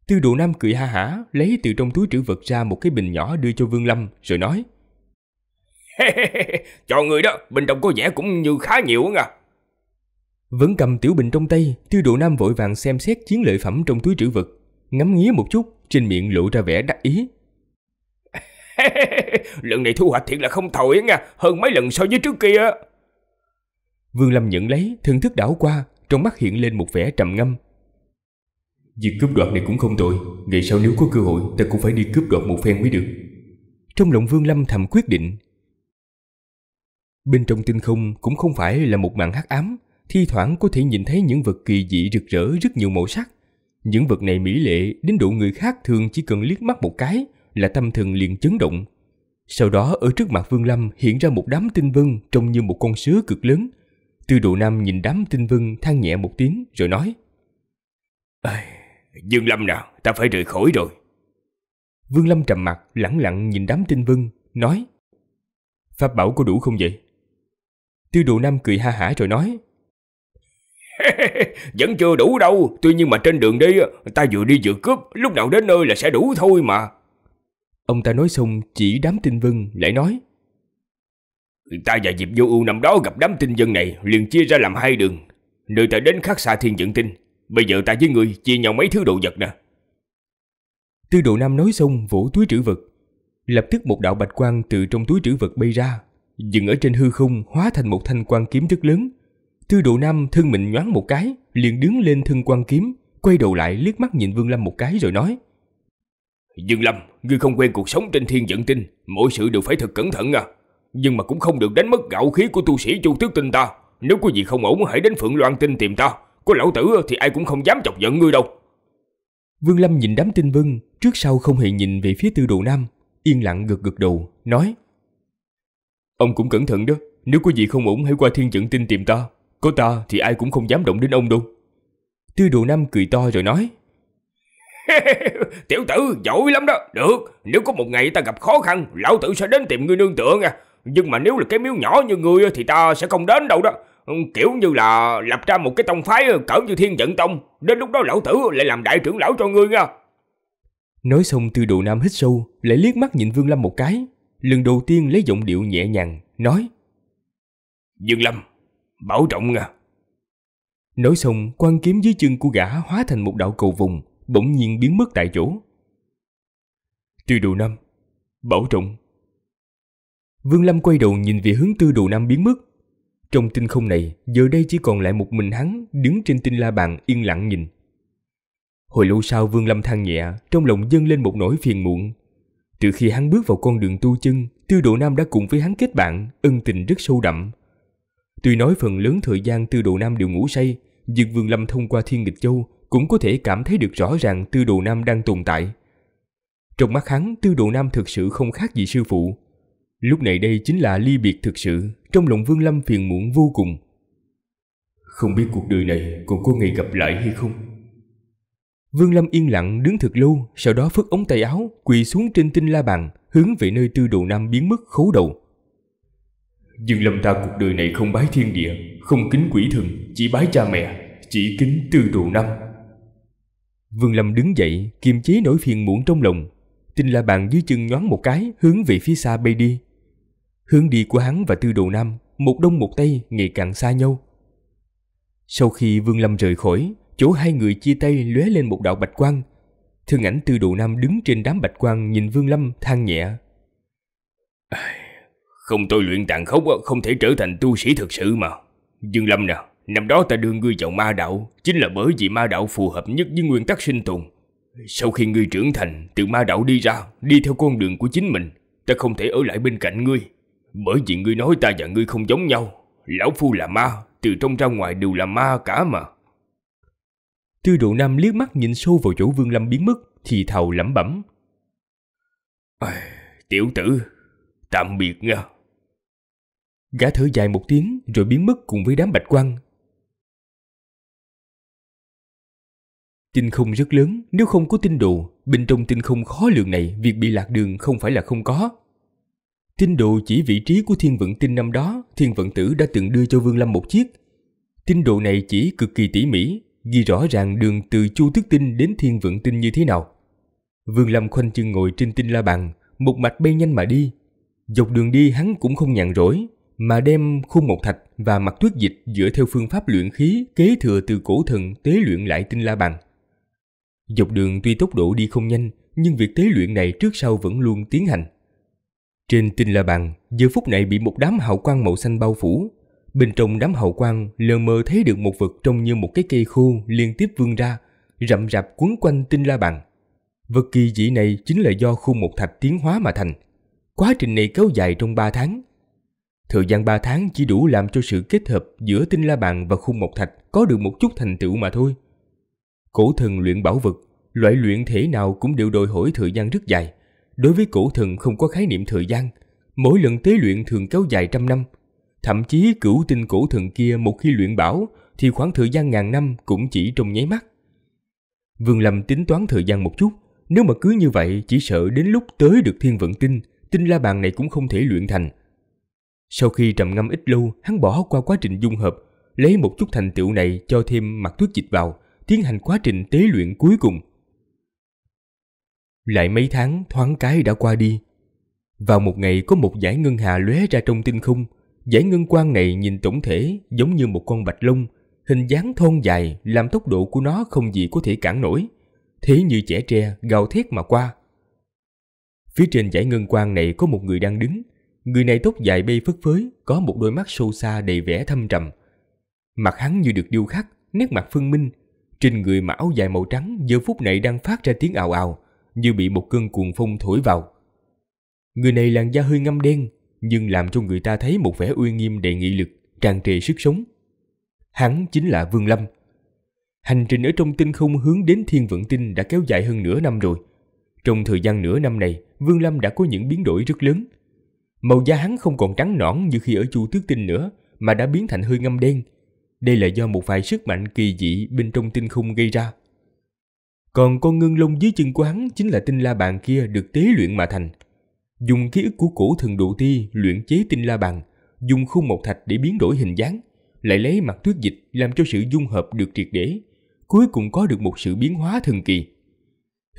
Tư Đồ Nam cười ha hả, lấy từ trong túi trữ vật ra một cái bình nhỏ đưa cho Vương Lâm, rồi nói. Cho người đó, bình trong có vẻ cũng như khá nhiều á à. Vẫn cầm tiểu bình trong tay, Tư Đồ Nam vội vàng xem xét chiến lợi phẩm trong túi trữ vật, ngắm nghía một chút, trên miệng lộ ra vẻ đắc ý. lần này thu hoạch thiệt là không thổi nha, hơn mấy lần so với trước kia. Vương Lâm nhận lấy, thưởng thức đảo qua, trong mắt hiện lên một vẻ trầm ngâm. Việc cướp đoạt này cũng không tội, ngày sau nếu có cơ hội ta cũng phải đi cướp đoạt một phen mới được. Trong lòng Vương Lâm thầm quyết định. Bên trong tinh không cũng không phải là một màn hắc ám, thi thoảng có thể nhìn thấy những vật kỳ dị rực rỡ rất nhiều màu sắc. Những vật này mỹ lệ đến độ người khác thường chỉ cần liếc mắt một cái là tâm thần liền chấn động. Sau đó ở trước mặt Vương Lâm hiện ra một đám tinh vân trông như một con sứa cực lớn, Tư độ nam nhìn đám tinh vân than nhẹ một tiếng rồi nói Ê, Dương Lâm nào, ta phải rời khỏi rồi Vương Lâm trầm mặt lẳng lặng nhìn đám tinh vân, nói Pháp bảo có đủ không vậy? Tư độ nam cười ha hả rồi nói Vẫn chưa đủ đâu, tuy nhiên mà trên đường đi ta vừa đi vừa cướp, lúc nào đến nơi là sẽ đủ thôi mà Ông ta nói xong chỉ đám tinh vân lại nói Ta và dịp Vô Ưu năm đó gặp đám tinh dân này liền chia ra làm hai đường. Nơi ta đến khắc xa thiên dựng tinh. Bây giờ ta với ngươi chia nhau mấy thứ đồ vật nè. Tư độ nam nói xong vỗ túi trữ vật. Lập tức một đạo bạch quang từ trong túi trữ vật bay ra. Dừng ở trên hư không hóa thành một thanh quan kiếm rất lớn. Tư độ nam thân mình nhoáng một cái liền đứng lên thân quan kiếm. Quay đầu lại liếc mắt nhìn Vương Lâm một cái rồi nói. Dương Lâm, ngươi không quen cuộc sống trên thiên dẫn tinh. Mỗi sự đều phải thật cẩn thận à. Nhưng mà cũng không được đánh mất gạo khí của tu sĩ chu tước tinh ta Nếu có gì không ổn hãy đến Phượng Loan Tinh tìm ta Có lão tử thì ai cũng không dám chọc giận ngươi đâu Vương Lâm nhìn đám tinh vân Trước sau không hề nhìn về phía tư đồ nam Yên lặng gật gật đầu Nói Ông cũng cẩn thận đó Nếu có gì không ổn hãy qua thiên trận tinh tìm ta Có ta thì ai cũng không dám động đến ông đâu Tư đồ nam cười to rồi nói Tiểu tử giỏi lắm đó Được nếu có một ngày ta gặp khó khăn Lão tử sẽ đến tìm ngươi nương tựa nha nhưng mà nếu là cái miếu nhỏ như ngươi thì ta sẽ không đến đâu đó. Ừ, kiểu như là lập ra một cái tông phái cỡ như thiên vận tông. Đến lúc đó lão tử lại làm đại trưởng lão cho ngươi nha. Nói xong tư đồ nam hít sâu, lại liếc mắt nhìn Vương Lâm một cái. Lần đầu tiên lấy giọng điệu nhẹ nhàng, nói. Vương Lâm, bảo trọng nha. Nói xong, quan kiếm dưới chân của gã hóa thành một đạo cầu vùng, bỗng nhiên biến mất tại chỗ. Tư đồ nam, bảo trọng. Vương Lâm quay đầu nhìn về hướng tư đồ nam biến mất. Trong tinh không này, giờ đây chỉ còn lại một mình hắn đứng trên tinh la bàn yên lặng nhìn. Hồi lâu sau Vương Lâm than nhẹ, trong lòng dâng lên một nỗi phiền muộn. Từ khi hắn bước vào con đường tu chân, Tư Độ Nam đã cùng với hắn kết bạn, ân tình rất sâu đậm. Tuy nói phần lớn thời gian Tư Độ Nam đều ngủ say, nhưng Vương Lâm thông qua Thiên Nghịch Châu cũng có thể cảm thấy được rõ ràng Tư Độ Nam đang tồn tại. Trong mắt hắn, Tư Độ Nam thực sự không khác gì sư phụ, Lúc này đây chính là ly biệt thực sự, trong lòng Vương Lâm phiền muộn vô cùng. Không biết cuộc đời này còn có ngày gặp lại hay không? Vương Lâm yên lặng đứng thật lâu, sau đó phất ống tay áo, quỳ xuống trên tinh la bàn, hướng về nơi tư đồ nam biến mất khấu đầu. Dương Lâm ta cuộc đời này không bái thiên địa, không kính quỷ thần, chỉ bái cha mẹ, chỉ kính tư đồ nam. Vương Lâm đứng dậy, kiềm chế nỗi phiền muộn trong lòng. Tinh la bàn dưới chân nhoáng một cái, hướng về phía xa bay đi, Hướng đi của hắn và Tư Đồ Nam, một đông một tây ngày càng xa nhau. Sau khi Vương Lâm rời khỏi, chỗ hai người chia tay lóe lên một đạo bạch quang. Thân ảnh Tư Đồ Nam đứng trên đám bạch quang nhìn Vương Lâm than nhẹ. Không tôi luyện tàn khốc không thể trở thành tu sĩ thực sự mà. Dương Lâm nè, năm đó ta đưa ngươi chọn ma đạo chính là bởi vì ma đạo phù hợp nhất với nguyên tắc sinh tồn. Sau khi ngươi trưởng thành, từ ma đạo đi ra, đi theo con đường của chính mình, ta không thể ở lại bên cạnh ngươi. Bởi vì ngươi nói ta và ngươi không giống nhau Lão Phu là ma Từ trong ra ngoài đều là ma cả mà Tư độ nam liếc mắt nhìn sâu vào chỗ Vương Lâm biến mất Thì thào lẩm bẩm à, Tiểu tử Tạm biệt nha Gã thở dài một tiếng Rồi biến mất cùng với đám bạch quan Tinh không rất lớn, nếu không có tinh đồ, bên trong tinh không khó lượng này, việc bị lạc đường không phải là không có. Tinh độ chỉ vị trí của thiên vận tinh năm đó, thiên vận tử đã từng đưa cho Vương Lâm một chiếc. Tinh độ này chỉ cực kỳ tỉ mỉ, ghi rõ ràng đường từ chu thức tinh đến thiên vận tinh như thế nào. Vương Lâm khoanh chân ngồi trên tinh la bàn, một mạch bay nhanh mà đi. Dọc đường đi hắn cũng không nhàn rỗi, mà đem khung một thạch và mặt tuyết dịch dựa theo phương pháp luyện khí kế thừa từ cổ thần tế luyện lại tinh la bàn. Dọc đường tuy tốc độ đi không nhanh, nhưng việc tế luyện này trước sau vẫn luôn tiến hành. Trên tinh la bàn, giờ phút này bị một đám hậu quang màu xanh bao phủ. Bên trong đám hậu quang lờ mờ thấy được một vật trông như một cái cây khô liên tiếp vươn ra, rậm rạp quấn quanh tinh la bàn. Vật kỳ dị này chính là do khu một thạch tiến hóa mà thành. Quá trình này kéo dài trong 3 tháng. Thời gian 3 tháng chỉ đủ làm cho sự kết hợp giữa tinh la bàn và khu một thạch có được một chút thành tựu mà thôi. Cổ thần luyện bảo vật, loại luyện thể nào cũng đều đòi hỏi thời gian rất dài – Đối với cổ thần không có khái niệm thời gian, mỗi lần tế luyện thường kéo dài trăm năm. Thậm chí cửu tinh cổ thần kia một khi luyện bảo thì khoảng thời gian ngàn năm cũng chỉ trong nháy mắt. Vương Lâm tính toán thời gian một chút, nếu mà cứ như vậy chỉ sợ đến lúc tới được thiên vận tinh, tinh la bàn này cũng không thể luyện thành. Sau khi trầm ngâm ít lâu, hắn bỏ qua quá trình dung hợp, lấy một chút thành tựu này cho thêm mặt tuyết dịch vào, tiến hành quá trình tế luyện cuối cùng – lại mấy tháng thoáng cái đã qua đi. Vào một ngày có một giải ngân hà lóe ra trong tinh không. Giải ngân quang này nhìn tổng thể giống như một con bạch lông, hình dáng thon dài làm tốc độ của nó không gì có thể cản nổi. Thế như trẻ tre gào thét mà qua. Phía trên giải ngân quang này có một người đang đứng. Người này tóc dài bay phất phới, có một đôi mắt sâu xa đầy vẻ thâm trầm. Mặt hắn như được điêu khắc, nét mặt phân minh. Trên người mà áo dài màu trắng giờ phút này đang phát ra tiếng ào ào, như bị một cơn cuồng phong thổi vào. Người này làn da hơi ngâm đen, nhưng làm cho người ta thấy một vẻ uy nghiêm đầy nghị lực, tràn trề sức sống. Hắn chính là Vương Lâm. Hành trình ở trong tinh không hướng đến thiên vận tinh đã kéo dài hơn nửa năm rồi. Trong thời gian nửa năm này, Vương Lâm đã có những biến đổi rất lớn. Màu da hắn không còn trắng nõn như khi ở chu tước tinh nữa, mà đã biến thành hơi ngâm đen. Đây là do một vài sức mạnh kỳ dị bên trong tinh không gây ra. Còn con ngưng lông dưới chân của hắn chính là tinh la bàn kia được tế luyện mà thành. Dùng ký ức của cổ thần độ ti luyện chế tinh la bàn, dùng khung một thạch để biến đổi hình dáng, lại lấy mặt tuyết dịch làm cho sự dung hợp được triệt để, cuối cùng có được một sự biến hóa thần kỳ.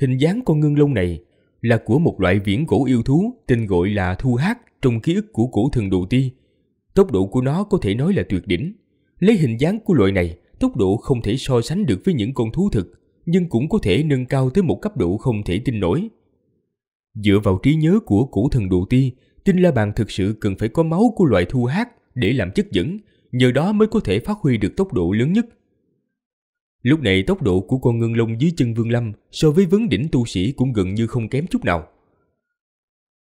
Hình dáng con ngưng lông này là của một loại viễn cổ yêu thú tên gọi là thu hát trong ký ức của cổ thần đồ ti. Tốc độ của nó có thể nói là tuyệt đỉnh. Lấy hình dáng của loại này, tốc độ không thể so sánh được với những con thú thực, nhưng cũng có thể nâng cao tới một cấp độ không thể tin nổi. Dựa vào trí nhớ của cổ thần Đồ Ti, Tinh La Bàn thực sự cần phải có máu của loại thu hát để làm chất dẫn, nhờ đó mới có thể phát huy được tốc độ lớn nhất. Lúc này tốc độ của con ngân lông dưới chân Vương Lâm so với vấn đỉnh tu sĩ cũng gần như không kém chút nào.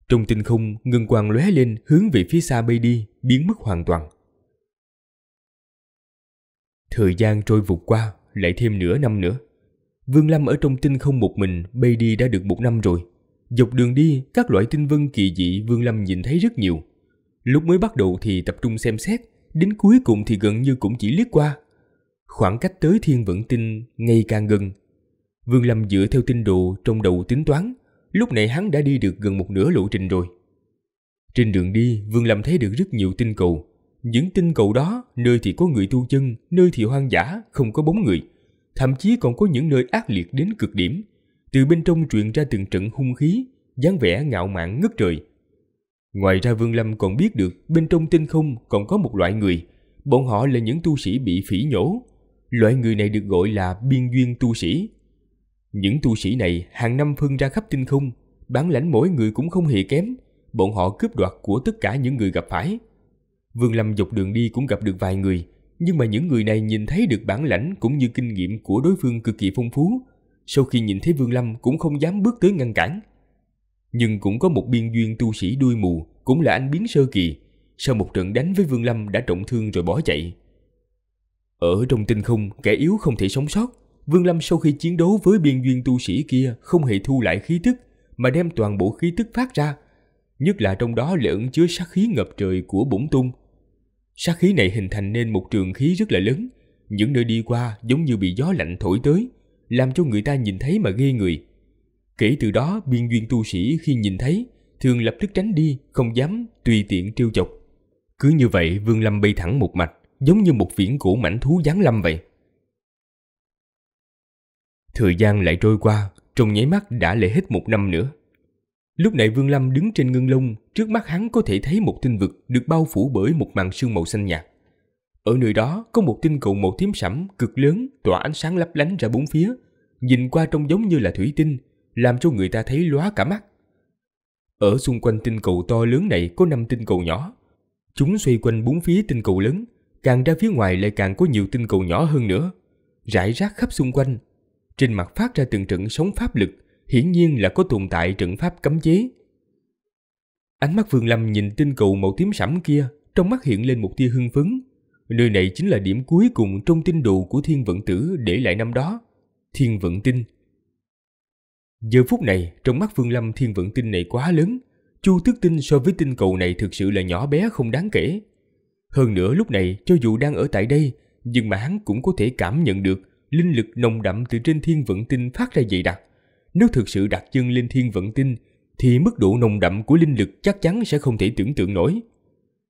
Trong tinh không, ngân quang lóe lên hướng về phía xa bay đi, biến mất hoàn toàn. Thời gian trôi vụt qua, lại thêm nửa năm nữa. Vương Lâm ở trong tinh không một mình bay đi đã được một năm rồi. Dọc đường đi, các loại tinh vân kỳ dị Vương Lâm nhìn thấy rất nhiều. Lúc mới bắt đầu thì tập trung xem xét, đến cuối cùng thì gần như cũng chỉ liếc qua. Khoảng cách tới thiên vận tinh ngày càng gần. Vương Lâm dựa theo tinh đồ trong đầu tính toán, lúc này hắn đã đi được gần một nửa lộ trình rồi. Trên đường đi, Vương Lâm thấy được rất nhiều tinh cầu. Những tinh cầu đó, nơi thì có người tu chân, nơi thì hoang dã, không có bóng người – thậm chí còn có những nơi ác liệt đến cực điểm. Từ bên trong truyền ra từng trận hung khí, dáng vẻ ngạo mạn ngất trời. Ngoài ra Vương Lâm còn biết được bên trong tinh không còn có một loại người, bọn họ là những tu sĩ bị phỉ nhổ. Loại người này được gọi là biên duyên tu sĩ. Những tu sĩ này hàng năm phân ra khắp tinh không, bản lãnh mỗi người cũng không hề kém, bọn họ cướp đoạt của tất cả những người gặp phải. Vương Lâm dọc đường đi cũng gặp được vài người, nhưng mà những người này nhìn thấy được bản lãnh cũng như kinh nghiệm của đối phương cực kỳ phong phú, sau khi nhìn thấy Vương Lâm cũng không dám bước tới ngăn cản. Nhưng cũng có một biên duyên tu sĩ đuôi mù, cũng là anh biến sơ kỳ, sau một trận đánh với Vương Lâm đã trọng thương rồi bỏ chạy. Ở trong tinh không, kẻ yếu không thể sống sót, Vương Lâm sau khi chiến đấu với biên duyên tu sĩ kia không hề thu lại khí tức, mà đem toàn bộ khí tức phát ra, nhất là trong đó lẫn chứa sát khí ngập trời của Bổn Tung Sát khí này hình thành nên một trường khí rất là lớn, những nơi đi qua giống như bị gió lạnh thổi tới, làm cho người ta nhìn thấy mà ghê người. Kể từ đó, biên duyên tu sĩ khi nhìn thấy, thường lập tức tránh đi, không dám tùy tiện trêu chọc. Cứ như vậy, Vương Lâm bay thẳng một mạch, giống như một viễn cổ mảnh thú giáng lâm vậy. Thời gian lại trôi qua, trong nháy mắt đã lại hết một năm nữa. Lúc này Vương Lâm đứng trên ngưng lung, trước mắt hắn có thể thấy một tinh vực được bao phủ bởi một màn sương màu xanh nhạt. Ở nơi đó có một tinh cầu màu tím sẫm cực lớn tỏa ánh sáng lấp lánh ra bốn phía, nhìn qua trông giống như là thủy tinh, làm cho người ta thấy lóa cả mắt. Ở xung quanh tinh cầu to lớn này có năm tinh cầu nhỏ. Chúng xoay quanh bốn phía tinh cầu lớn, càng ra phía ngoài lại càng có nhiều tinh cầu nhỏ hơn nữa, rải rác khắp xung quanh. Trên mặt phát ra từng trận sóng pháp lực, hiển nhiên là có tồn tại trận pháp cấm chế. Ánh mắt Vương Lâm nhìn tinh cầu màu tím sẫm kia, trong mắt hiện lên một tia hưng phấn. Nơi này chính là điểm cuối cùng trong tinh đồ của Thiên Vận Tử để lại năm đó. Thiên Vận Tinh Giờ phút này, trong mắt Vương Lâm Thiên Vận Tinh này quá lớn. Chu Tước Tinh so với tinh cầu này thực sự là nhỏ bé không đáng kể. Hơn nữa lúc này, cho dù đang ở tại đây, nhưng mà hắn cũng có thể cảm nhận được linh lực nồng đậm từ trên Thiên Vận Tinh phát ra dày đặc nếu thực sự đặt chân lên thiên vận tinh, thì mức độ nồng đậm của linh lực chắc chắn sẽ không thể tưởng tượng nổi.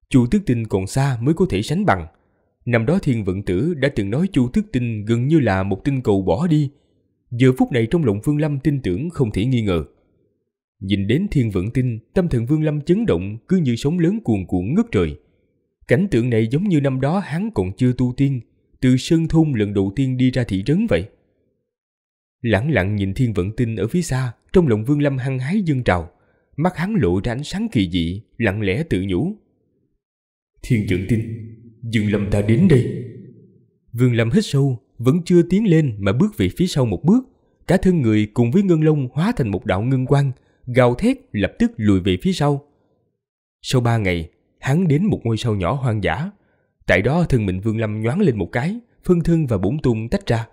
Chu Tước Tinh còn xa mới có thể sánh bằng. Năm đó Thiên Vận Tử đã từng nói Chu Tước Tinh gần như là một tinh cầu bỏ đi. Giờ phút này trong lòng Vương Lâm tin tưởng không thể nghi ngờ. Nhìn đến Thiên Vận Tinh, tâm thần Vương Lâm chấn động cứ như sóng lớn cuồn cuộn ngất trời. Cảnh tượng này giống như năm đó hắn còn chưa tu tiên, từ sơn thôn lần đầu tiên đi ra thị trấn vậy. Lẳng lặng nhìn thiên vận tinh ở phía xa, trong lòng Vương Lâm hăng hái dâng trào. Mắt hắn lộ ra ánh sáng kỳ dị, lặng lẽ tự nhủ. Thiên vận tinh, Dương Lâm ta đến đây. Vương Lâm hít sâu, vẫn chưa tiến lên mà bước về phía sau một bước. Cả thân người cùng với ngân lông hóa thành một đạo ngân quang, gào thét lập tức lùi về phía sau. Sau ba ngày, hắn đến một ngôi sao nhỏ hoang dã. Tại đó thân mình Vương Lâm nhoáng lên một cái, phân thân và bổn tung tách ra.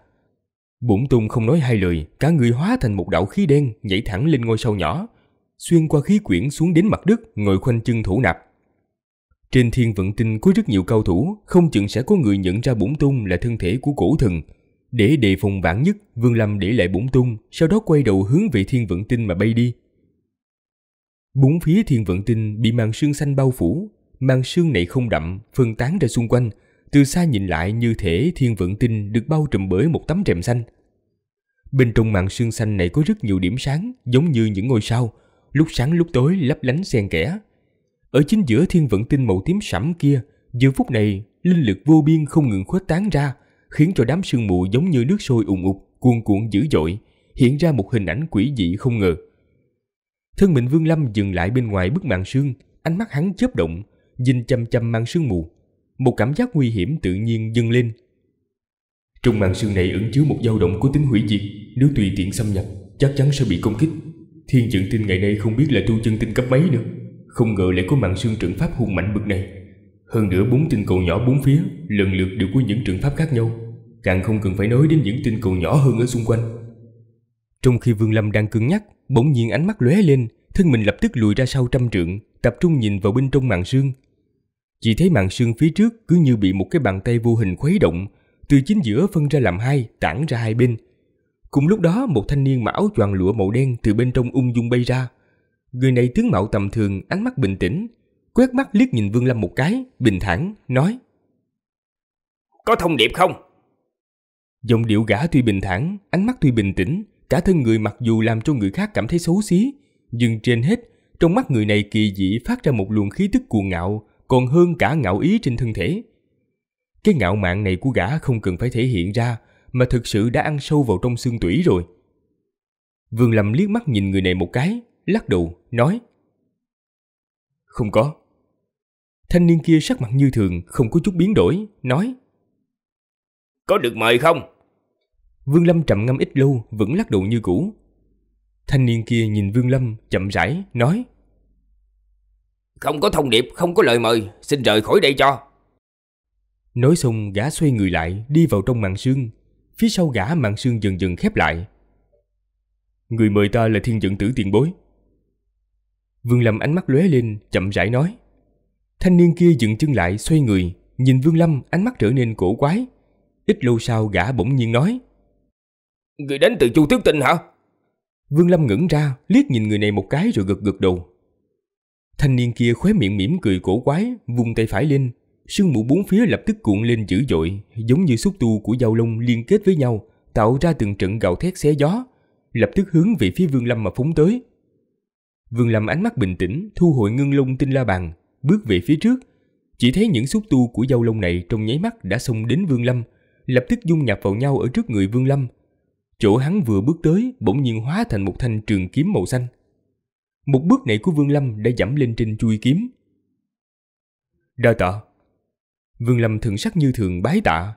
Bổn Tung không nói hai lời, cả người hóa thành một đạo khí đen nhảy thẳng lên ngôi sao nhỏ, xuyên qua khí quyển xuống đến mặt đất, ngồi khoanh chân thủ nạp. Trên thiên vận tinh có rất nhiều cao thủ, không chừng sẽ có người nhận ra Bổn Tung là thân thể của cổ thần. Để đề phòng vạn nhất, Vương Lâm để lại Bổn Tung, sau đó quay đầu hướng về thiên vận tinh mà bay đi. Bốn phía thiên vận tinh bị màn sương xanh bao phủ, màn sương này không đậm, phân tán ra xung quanh, từ xa nhìn lại như thể thiên vượng tinh được bao trùm bởi một tấm rèm xanh. Bên trong mạng sương xanh này có rất nhiều điểm sáng, giống như những ngôi sao, lúc sáng lúc tối lấp lánh xen kẽ. Ở chính giữa thiên vận tinh màu tím sẫm kia, giờ phút này, linh lực vô biên không ngừng khuếch tán ra, khiến cho đám sương mù giống như nước sôi ùn ụt, cuồn cuộn dữ dội, hiện ra một hình ảnh quỷ dị không ngờ. Thân mình Vương Lâm dừng lại bên ngoài bức mạng sương, ánh mắt hắn chớp động, nhìn chăm chăm màn sương mù, một cảm giác nguy hiểm tự nhiên dâng lên. Trong màn sương này ẩn chứa một dao động của tính hủy diệt, nếu tùy tiện xâm nhập, chắc chắn sẽ bị công kích. Thiên Trượng Tinh ngày nay không biết là tu chân tinh cấp mấy nữa, không ngờ lại có màn sương trận pháp hung mạnh bực này. Hơn nữa bốn tinh cầu nhỏ bốn phía lần lượt đều có những trận pháp khác nhau, càng không cần phải nói đến những tinh cầu nhỏ hơn ở xung quanh. Trong khi Vương Lâm đang cứng nhắc, bỗng nhiên ánh mắt lóe lên, thân mình lập tức lùi ra sau trăm trượng, tập trung nhìn vào bên trong màn sương, chỉ thấy màn sương phía trước cứ như bị một cái bàn tay vô hình khuấy động, từ chính giữa phân ra làm hai, tản ra hai bên. Cùng lúc đó, một thanh niên mặc áo choàng lụa màu đen từ bên trong ung dung bay ra. Người này tướng mạo tầm thường, ánh mắt bình tĩnh, quét mắt liếc nhìn Vương Lâm một cái, bình thản nói: "Có thông điệp không?" Giọng điệu gã tuy bình thản, ánh mắt tuy bình tĩnh, cả thân người mặc dù làm cho người khác cảm thấy xấu xí, nhưng trên hết, trong mắt người này kỳ dị phát ra một luồng khí tức cuồng ngạo, còn hơn cả ngạo ý trên thân thể. Cái ngạo mạn này của gã không cần phải thể hiện ra mà thực sự đã ăn sâu vào trong xương tủy rồi. Vương Lâm liếc mắt nhìn người này một cái, lắc đầu, nói Không có. Thanh niên kia sắc mặt như thường, không có chút biến đổi, nói Có được mời không? Vương Lâm trầm ngâm ít lâu, vẫn lắc đầu như cũ. Thanh niên kia nhìn Vương Lâm, chậm rãi, nói không có thông điệp, không có lời mời Xin rời khỏi đây cho Nói xong gã xoay người lại Đi vào trong mạng xương, Phía sau gã mạng xương dần dần khép lại Người mời ta là thiên dẫn tử tiền bối Vương Lâm ánh mắt lóe lên Chậm rãi nói Thanh niên kia dựng chân lại xoay người Nhìn Vương Lâm ánh mắt trở nên cổ quái Ít lâu sau gã bỗng nhiên nói Người đến từ Chu Tước Tinh hả? Vương Lâm ngẩn ra, liếc nhìn người này một cái rồi gật gật đầu. Thanh niên kia khóe miệng mỉm cười cổ quái, vung tay phải lên. Sương mù bốn phía lập tức cuộn lên dữ dội, giống như xúc tu của dao lông liên kết với nhau, tạo ra từng trận gào thét xé gió, lập tức hướng về phía Vương Lâm mà phóng tới. Vương Lâm ánh mắt bình tĩnh, thu hồi ngưng lung tinh la bàn, bước về phía trước. Chỉ thấy những xúc tu của dao lông này trong nháy mắt đã xông đến Vương Lâm, lập tức dung nhập vào nhau ở trước người Vương Lâm. Chỗ hắn vừa bước tới bỗng nhiên hóa thành một thanh trường kiếm màu xanh. Một bước này của Vương Lâm đã dẫm lên trên chui kiếm. Đa tạ. Vương Lâm thượng sắc như thường bái tạ.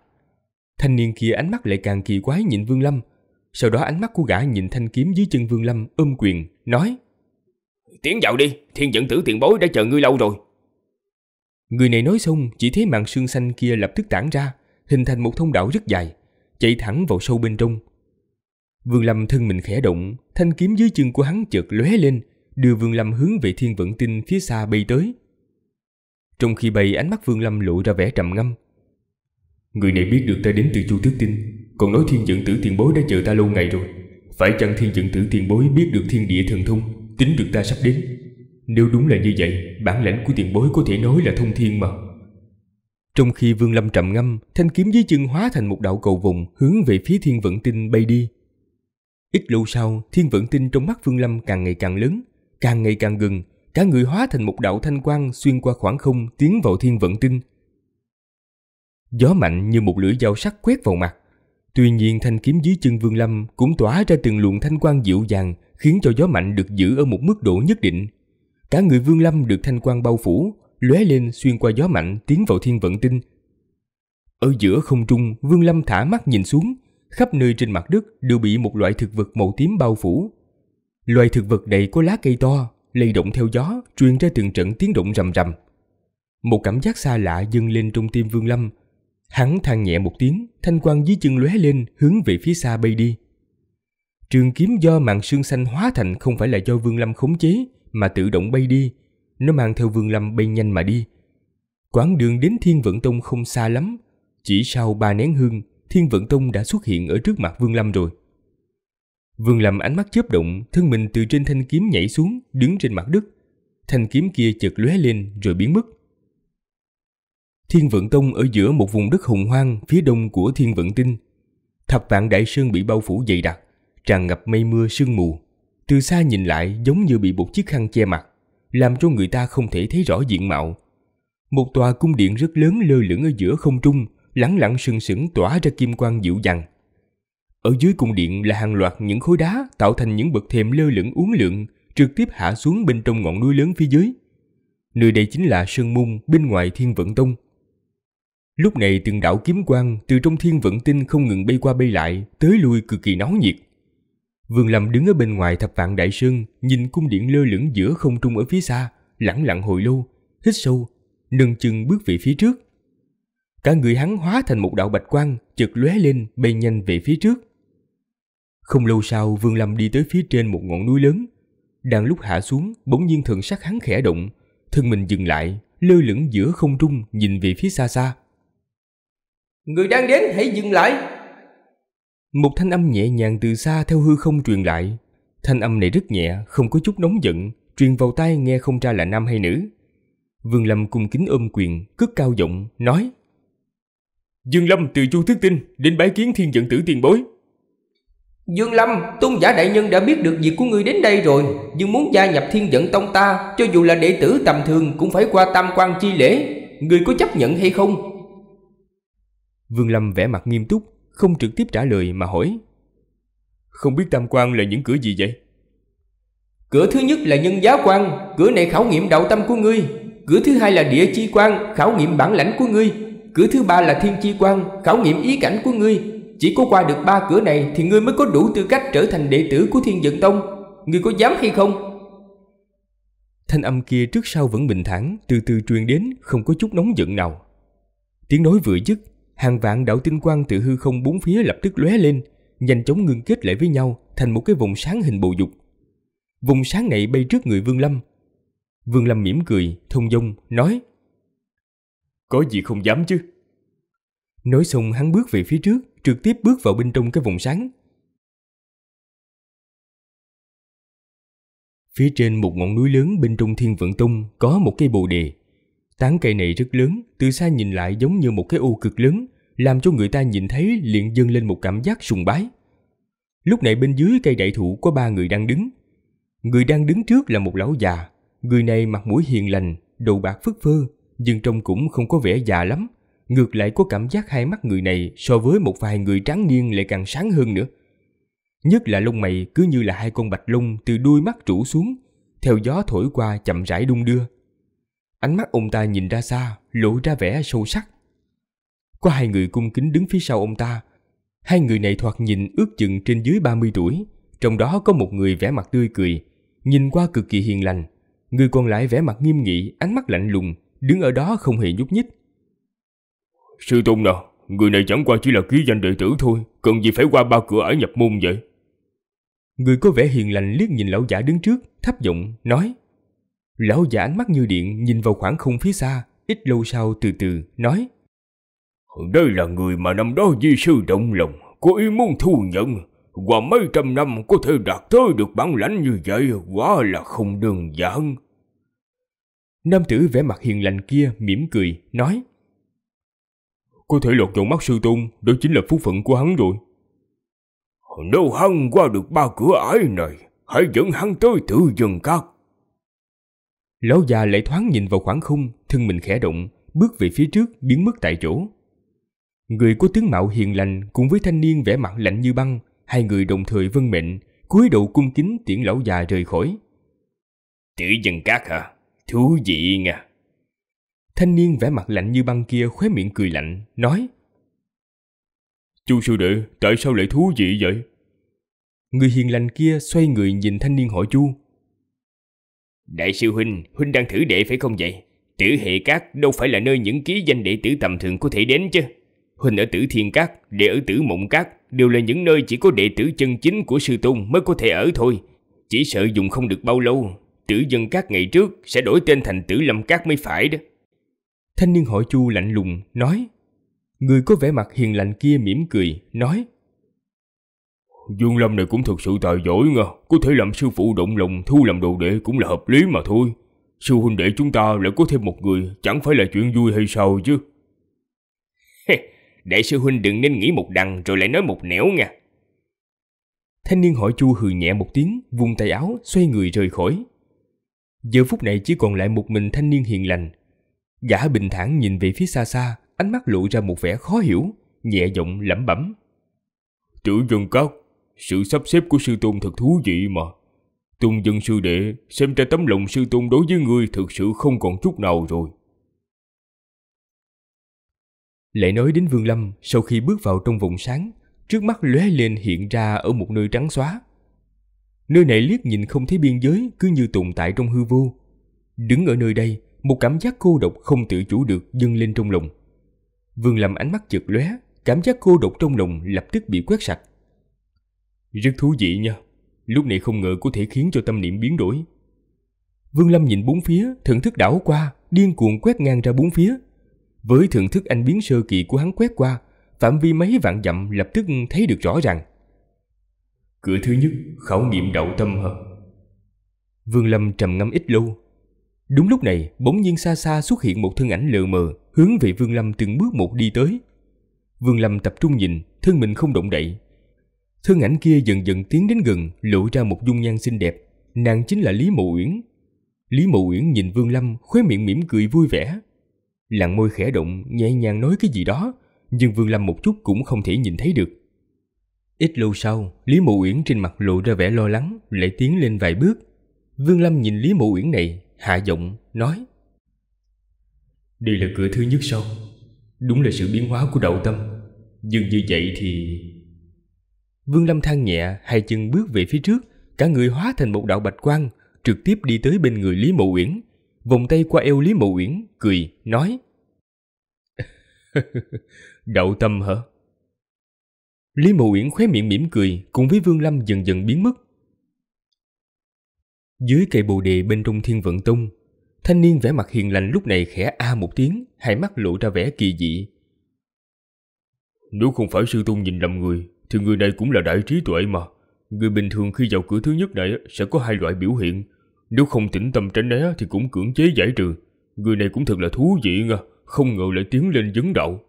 Thanh niên kia ánh mắt lại càng kỳ quái nhìn Vương Lâm. Sau đó ánh mắt của gã nhìn thanh kiếm dưới chân Vương Lâm ôm quyền, nói Tiến vào đi, thiên dẫn tử tiện bối đã chờ ngươi lâu rồi. Người này nói xong, chỉ thấy màn xương xanh kia lập tức tản ra, hình thành một thông đạo rất dài, chạy thẳng vào sâu bên trong. Vương Lâm thân mình khẽ động, thanh kiếm dưới chân của hắn chợt lóe lên, đưa Vương Lâm hướng về thiên vận tinh phía xa bay tới. Trong khi bay ánh mắt Vương Lâm lộ ra vẻ trầm ngâm. Người này biết được ta đến từ Chu Tước Tinh, còn nói thiên dựng tử tiền bối đã chờ ta lâu ngày rồi. Phải chăng thiên dựng tử tiền bối biết được thiên địa thần thông, tính được ta sắp đến? Nếu đúng là như vậy, bản lãnh của tiền bối có thể nói là thông thiên mà. Trong khi Vương Lâm trầm ngâm, thanh kiếm dưới chân hóa thành một đạo cầu vùng hướng về phía thiên vận tinh bay đi. Ít lâu sau, thiên vận tinh trong mắt Vương Lâm càng ngày càng lớn, Càng ngày càng gần, cả người hóa thành một đạo thanh quang xuyên qua khoảng không tiến vào thiên vận tinh. Gió mạnh như một lưỡi dao sắc quét vào mặt. Tuy nhiên thanh kiếm dưới chân Vương Lâm cũng tỏa ra từng luồng thanh quang dịu dàng khiến cho gió mạnh được giữ ở một mức độ nhất định. Cả người Vương Lâm được thanh quang bao phủ, lóe lên xuyên qua gió mạnh tiến vào thiên vận tinh. Ở giữa không trung, Vương Lâm thả mắt nhìn xuống, khắp nơi trên mặt đất đều bị một loại thực vật màu tím bao phủ, Loài thực vật này có lá cây to, lay động theo gió, truyền ra từng trận tiếng động rầm rầm. Một cảm giác xa lạ dâng lên trong tim Vương Lâm. Hắn than nhẹ một tiếng, thanh quang dưới chân lóe lên, hướng về phía xa bay đi. Trường kiếm do mạng xương xanh hóa thành không phải là do Vương Lâm khống chế, mà tự động bay đi. Nó mang theo Vương Lâm bay nhanh mà đi. Quãng đường đến Thiên Vận Tông không xa lắm. Chỉ sau ba nén hương, Thiên Vận Tông đã xuất hiện ở trước mặt Vương Lâm rồi. Vương Lâm ánh mắt chớp động, thân mình từ trên thanh kiếm nhảy xuống, đứng trên mặt đất. Thanh kiếm kia chợt lóe lên rồi biến mất. Thiên Vận Tông ở giữa một vùng đất hùng hoang phía đông của Thiên Vận Tinh. Thập vạn đại sơn bị bao phủ dày đặc, tràn ngập mây mưa sương mù. Từ xa nhìn lại giống như bị một chiếc khăn che mặt, làm cho người ta không thể thấy rõ diện mạo. Một tòa cung điện rất lớn lơ lửng ở giữa không trung, lẳng lặng sừng sững tỏa ra kim quang dịu dàng. Ở dưới cung điện là hàng loạt những khối đá tạo thành những bậc thềm lơ lửng uốn lượn, trực tiếp hạ xuống bên trong ngọn núi lớn phía dưới. Nơi đây chính là Sơn Môn bên ngoài Thiên Vận Tông. Lúc này từng đạo kiếm quang từ trong Thiên Vận Tinh không ngừng bay qua bay lại, tới lui cực kỳ náo nhiệt. Vương Lâm đứng ở bên ngoài thập vạn đại sơn, nhìn cung điện lơ lửng giữa không trung ở phía xa, lẳng lặng hồi lâu, hít sâu, nâng chân bước về phía trước cả người hắn hóa thành một đạo bạch quang chực lóe lên bay nhanh về phía trước không lâu sau vương lâm đi tới phía trên một ngọn núi lớn đang lúc hạ xuống bỗng nhiên thần sắc hắn khẽ động thân mình dừng lại lơ lửng giữa không trung nhìn về phía xa xa người đang đến hãy dừng lại một thanh âm nhẹ nhàng từ xa theo hư không truyền lại thanh âm này rất nhẹ không có chút nóng giận truyền vào tai nghe không ra là nam hay nữ vương lâm cung kính ôm quyền cất cao giọng nói Dương Lâm từ Chu Thức Tinh đến bái kiến thiên dẫn tử tiền bối. Dương Lâm, tôn giả đại nhân đã biết được việc của ngươi đến đây rồi, nhưng muốn gia nhập thiên dẫn tông ta, cho dù là đệ tử tầm thường cũng phải qua tam quan chi lễ, ngươi có chấp nhận hay không? Vương Lâm vẻ mặt nghiêm túc, không trực tiếp trả lời mà hỏi. Không biết tam quan là những cửa gì vậy? Cửa thứ nhất là nhân giá quan, cửa này khảo nghiệm đạo tâm của ngươi. Cửa thứ hai là địa chi quan, khảo nghiệm bản lãnh của ngươi. Cửa thứ ba là thiên chi quan, khảo nghiệm ý cảnh của ngươi. Chỉ có qua được ba cửa này thì ngươi mới có đủ tư cách trở thành đệ tử của thiên dận tông. Ngươi có dám hay không? Thanh âm kia trước sau vẫn bình thản, từ từ truyền đến, không có chút nóng giận nào. Tiếng nói vừa dứt, hàng vạn đạo tinh quang tự hư không bốn phía lập tức lóe lên, nhanh chóng ngưng kết lại với nhau thành một cái vùng sáng hình bầu dục. Vùng sáng này bay trước người Vương Lâm. Vương Lâm mỉm cười, thông dong nói: có gì không dám chứ? Nói xong hắn bước về phía trước, trực tiếp bước vào bên trong cái vùng sáng. Phía trên một ngọn núi lớn bên trong thiên vận tung có một cây bồ đề. Tán cây này rất lớn, từ xa nhìn lại giống như một cái ô cực lớn, làm cho người ta nhìn thấy liền dâng lên một cảm giác sùng bái. Lúc này bên dưới cây đại thụ có ba người đang đứng. Người đang đứng trước là một lão già, người này mặt mũi hiền lành, đầu bạc phất phơ, nhưng trông cũng không có vẻ già lắm. Ngược lại có cảm giác hai mắt người này so với một vài người tráng niên lại càng sáng hơn nữa. Nhất là lông mày cứ như là hai con bạch lông từ đuôi mắt rủ xuống, theo gió thổi qua chậm rãi đung đưa. Ánh mắt ông ta nhìn ra xa, lộ ra vẻ sâu sắc. Có hai người cung kính đứng phía sau ông ta. Hai người này thoạt nhìn ước chừng trên dưới 30 tuổi, trong đó có một người vẻ mặt tươi cười, nhìn qua cực kỳ hiền lành. Người còn lại vẻ mặt nghiêm nghị, ánh mắt lạnh lùng, đứng ở đó không hề nhúc nhích. Sư Tôn nào, người này chẳng qua chỉ là ký danh đệ tử thôi, cần gì phải qua ba cửa ải nhập môn vậy? Người có vẻ hiền lành liếc nhìn lão giả đứng trước, thấp giọng nói. Lão giả ánh mắt như điện nhìn vào khoảng không phía xa, ít lâu sau từ từ nói. Đây là người mà năm đó di sư động lòng, có ý muốn thu nhận. Qua mấy trăm năm có thể đạt tới được bản lãnh như vậy, quá là không đơn giản. Nam tử vẻ mặt hiền lành kia mỉm cười, nói Có thể lột vào mắt sư tôn, đó chính là phú phận của hắn rồi. Nếu hắn qua được ba cửa ải này, hãy dẫn hắn tới Tử Dần các. Lão già lại thoáng nhìn vào khoảng không, thân mình khẽ động, bước về phía trước biến mất tại chỗ. Người có tướng mạo hiền lành cùng với thanh niên vẻ mặt lạnh như băng, hai người đồng thời vân mệnh, cúi đầu cung kính tiễn lão già rời khỏi. Tử Dần cát hả? Thú vị nha. Thanh niên vẻ mặt lạnh như băng kia khóe miệng cười lạnh, nói Chu sư đệ, tại sao lại thú vị vậy? Người hiền lành kia xoay người nhìn thanh niên hỏi chu. Đại sư Huynh, Huynh đang thử đệ phải không vậy? Tử hệ cát đâu phải là nơi những ký danh đệ tử tầm thường có thể đến chứ. Huynh ở tử thiên cát, đệ ở tử mộng cát đều là những nơi chỉ có đệ tử chân chính của sư tôn mới có thể ở thôi. Chỉ sợ dùng không được bao lâu, Tử dân các ngày trước sẽ đổi tên thành tử lâm các mới phải đó. Thanh niên họ chu lạnh lùng, nói. Người có vẻ mặt hiền lành kia mỉm cười, nói. Dương Lâm này cũng thực sự tài giỏi nha, có thể làm sư phụ động lòng thu làm đồ đệ cũng là hợp lý mà thôi. Sư huynh đệ chúng ta lại có thêm một người, chẳng phải là chuyện vui hay sao chứ? Đại sư huynh đừng nên nghĩ một đằng rồi lại nói một nẻo nha. Thanh niên hỏi chu hừ nhẹ một tiếng, vung tay áo, xoay người rời khỏi. Giờ phút này chỉ còn lại một mình thanh niên hiền lành. Giả bình thản nhìn về phía xa xa, ánh mắt lộ ra một vẻ khó hiểu, nhẹ giọng lẩm bẩm. Tử dân các, sự sắp xếp của sư tôn thật thú vị mà. Tôn dân sư đệ, xem ra tấm lòng sư tôn đối với ngươi thực sự không còn chút nào rồi. Lại nói đến Vương Lâm, sau khi bước vào trong vùng sáng, trước mắt lóe lên hiện ra ở một nơi trắng xóa. Nơi này liếc nhìn không thấy biên giới cứ như tồn tại trong hư vô. Đứng ở nơi đây, một cảm giác cô độc không tự chủ được dâng lên trong lòng. Vương làm ánh mắt chợt lóe, cảm giác cô độc trong lòng lập tức bị quét sạch. Rất thú vị nha, lúc này không ngờ có thể khiến cho tâm niệm biến đổi. Vương Lâm nhìn bốn phía, thưởng thức đảo qua, điên cuồng quét ngang ra bốn phía. Với thưởng thức anh biến sơ kỳ của hắn quét qua, phạm vi mấy vạn dặm lập tức thấy được rõ ràng. Cửa thứ nhất khảo nghiệm đậu tâm hả? Vương Lâm trầm ngâm ít lâu. Đúng lúc này, bỗng nhiên xa xa xuất hiện một thân ảnh lờ mờ, hướng về Vương Lâm từng bước một đi tới. Vương Lâm tập trung nhìn, thân mình không động đậy. Thân ảnh kia dần dần tiến đến gần, lộ ra một dung nhan xinh đẹp. Nàng chính là Lý Mộ Uyển. Lý Mộ Uyển nhìn Vương Lâm, khóe miệng mỉm cười vui vẻ. Lặng môi khẽ động, nhẹ nhàng nói cái gì đó, nhưng Vương Lâm một chút cũng không thể nhìn thấy được. Ít lâu sau, Lý Mộ Uyển trên mặt lộ ra vẻ lo lắng, lại tiến lên vài bước. Vương Lâm nhìn Lý Mộ Uyển này, hạ giọng, nói Đây là cửa thứ nhất sau Đúng là sự biến hóa của đậu tâm Nhưng như vậy thì... Vương Lâm than nhẹ, hai chân bước về phía trước Cả người hóa thành một đạo bạch quang Trực tiếp đi tới bên người Lý Mộ Uyển Vòng tay qua eo Lý Mộ Uyển, cười, nói Đậu tâm hả? Lý Mộ Uyển khóe miệng mỉm cười cùng với Vương Lâm dần dần biến mất. Dưới cây bồ đề bên trong thiên vận tung, thanh niên vẻ mặt hiền lành lúc này khẽ a một tiếng, hai mắt lộ ra vẻ kỳ dị. Nếu không phải sư tôn nhìn lầm người, thì người này cũng là đại trí tuệ mà. Người bình thường khi vào cửa thứ nhất này sẽ có hai loại biểu hiện. Nếu không tĩnh tâm tránh né thì cũng cưỡng chế giải trừ. Người này cũng thật là thú vị nha, không ngờ lại tiến lên vấn đạo.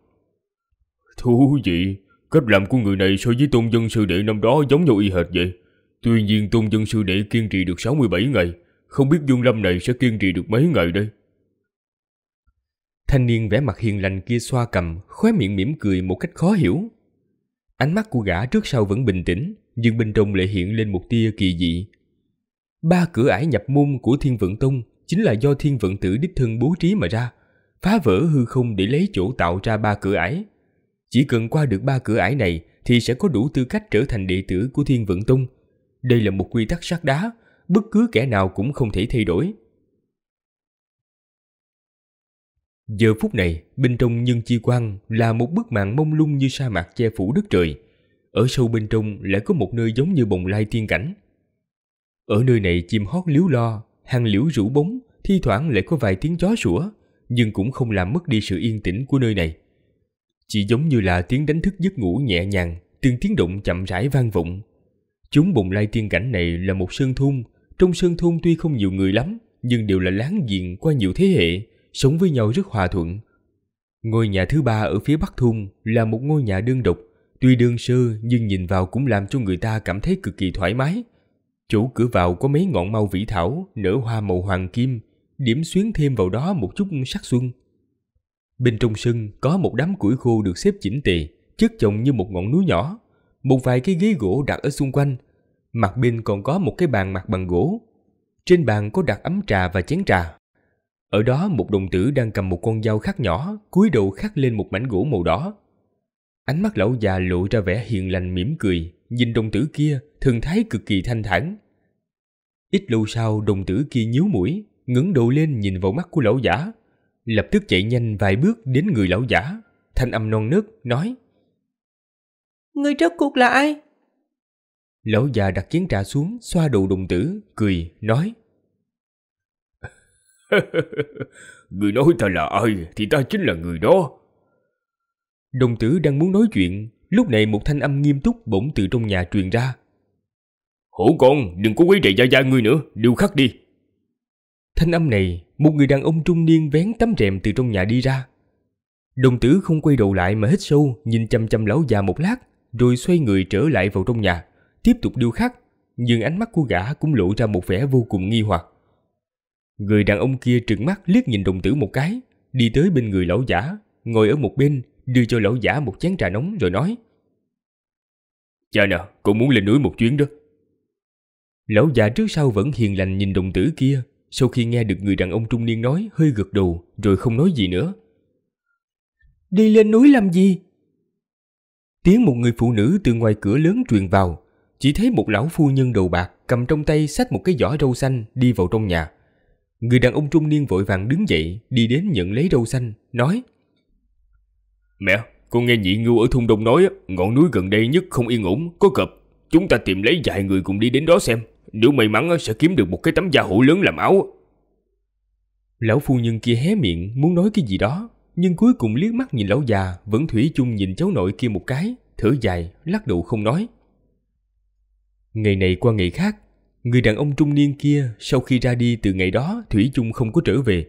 Thú vị, Cách làm của người này so với tôn dân sư đệ năm đó giống nhau y hệt vậy. Tuy nhiên tôn dân sư đệ kiên trì được 67 ngày, không biết Dương Lâm này sẽ kiên trì được mấy ngày đây. Thanh niên vẻ mặt hiền lành kia xoa cầm, khóe miệng mỉm cười một cách khó hiểu. Ánh mắt của gã trước sau vẫn bình tĩnh, nhưng bên trong lại hiện lên một tia kỳ dị. Ba cửa ải nhập môn của Thiên Vận Tông chính là do Thiên Vận Tử đích thân bố trí mà ra, phá vỡ hư không để lấy chỗ tạo ra ba cửa ải, chỉ cần qua được ba cửa ải này thì sẽ có đủ tư cách trở thành đệ tử của Thiên Vận tung Đây là một quy tắc sắt đá, bất cứ kẻ nào cũng không thể thay đổi. Giờ phút này, bên trong nhân chi quan là một bức màn mông lung như sa mạc che phủ đất trời. Ở sâu bên trong lại có một nơi giống như bồng lai tiên cảnh. Ở nơi này chim hót liếu lo, hàng liễu rủ bóng, thi thoảng lại có vài tiếng chó sủa, nhưng cũng không làm mất đi sự yên tĩnh của nơi này. Chỉ giống như là tiếng đánh thức giấc ngủ nhẹ nhàng, từng tiếng động chậm rãi vang vọng. Chúng bùng lai tiên cảnh này là một sơn thôn, trong sơn thôn tuy không nhiều người lắm, nhưng đều là láng giềng qua nhiều thế hệ, sống với nhau rất hòa thuận. Ngôi nhà thứ ba ở phía bắc thôn là một ngôi nhà đơn độc, tuy đơn sơ nhưng nhìn vào cũng làm cho người ta cảm thấy cực kỳ thoải mái. Chủ cửa vào có mấy ngọn mau vĩ thảo nở hoa màu hoàng kim, điểm xuyến thêm vào đó một chút sắc xuân. Bên trong sân có một đám củi khô được xếp chỉnh tề, chất chồng như một ngọn núi nhỏ. Một vài cái ghế gỗ đặt ở xung quanh. Mặt bên còn có một cái bàn mặt bằng gỗ. Trên bàn có đặt ấm trà và chén trà. Ở đó một đồng tử đang cầm một con dao khắc nhỏ, cúi đầu khắc lên một mảnh gỗ màu đỏ. Ánh mắt lão già lộ ra vẻ hiền lành mỉm cười, nhìn đồng tử kia, thần thái cực kỳ thanh thản. Ít lâu sau đồng tử kia nhíu mũi, ngẩng đầu lên nhìn vào mắt của lão giả, lập tức chạy nhanh vài bước đến người lão giả, thanh âm non nớt nói: người rốt cuộc là ai?" Lão già đặt chén trà xuống, xoa đầu đồng tử, cười nói: người nói ta là ai thì ta chính là người đó. Đồng tử đang muốn nói chuyện, lúc này một thanh âm nghiêm túc bỗng từ trong nhà truyền ra. Hổ con, đừng có quấy rầy gia gia ngươi nữa, điều khắc đi. Thanh âm này một người đàn ông trung niên vén tấm rèm từ trong nhà đi ra. Đồng tử không quay đầu lại mà hít sâu, nhìn chăm chăm lão già một lát, rồi xoay người trở lại vào trong nhà, tiếp tục điêu khắc, nhưng ánh mắt của gã cũng lộ ra một vẻ vô cùng nghi hoặc. Người đàn ông kia trừng mắt liếc nhìn đồng tử một cái, đi tới bên người lão giả, ngồi ở một bên, đưa cho lão giả một chén trà nóng rồi nói. Cha nè, cũng muốn lên núi một chuyến đó. Lão già trước sau vẫn hiền lành nhìn đồng tử kia, sau khi nghe được người đàn ông trung niên nói, hơi gật đầu rồi không nói gì nữa. Đi lên núi làm gì? Tiếng một người phụ nữ từ ngoài cửa lớn truyền vào, chỉ thấy một lão phu nhân đầu bạc cầm trong tay xách một cái giỏ rau xanh đi vào trong nhà. Người đàn ông trung niên vội vàng đứng dậy, đi đến nhận lấy rau xanh, nói Mẹ, con nghe nhị ngưu ở thung đông nói ngọn núi gần đây nhất không yên ổn, có cọp. Chúng ta tìm lấy vài người cùng đi đến đó xem, nếu may mắn sẽ kiếm được một cái tấm da hũ lớn làm áo. Lão phu nhân kia hé miệng muốn nói cái gì đó, nhưng cuối cùng liếc mắt nhìn lão già vẫn thủy chung nhìn cháu nội kia một cái, thở dài, lắc đầu không nói. Ngày này qua ngày khác, người đàn ông trung niên kia sau khi ra đi từ ngày đó thủy chung không có trở về.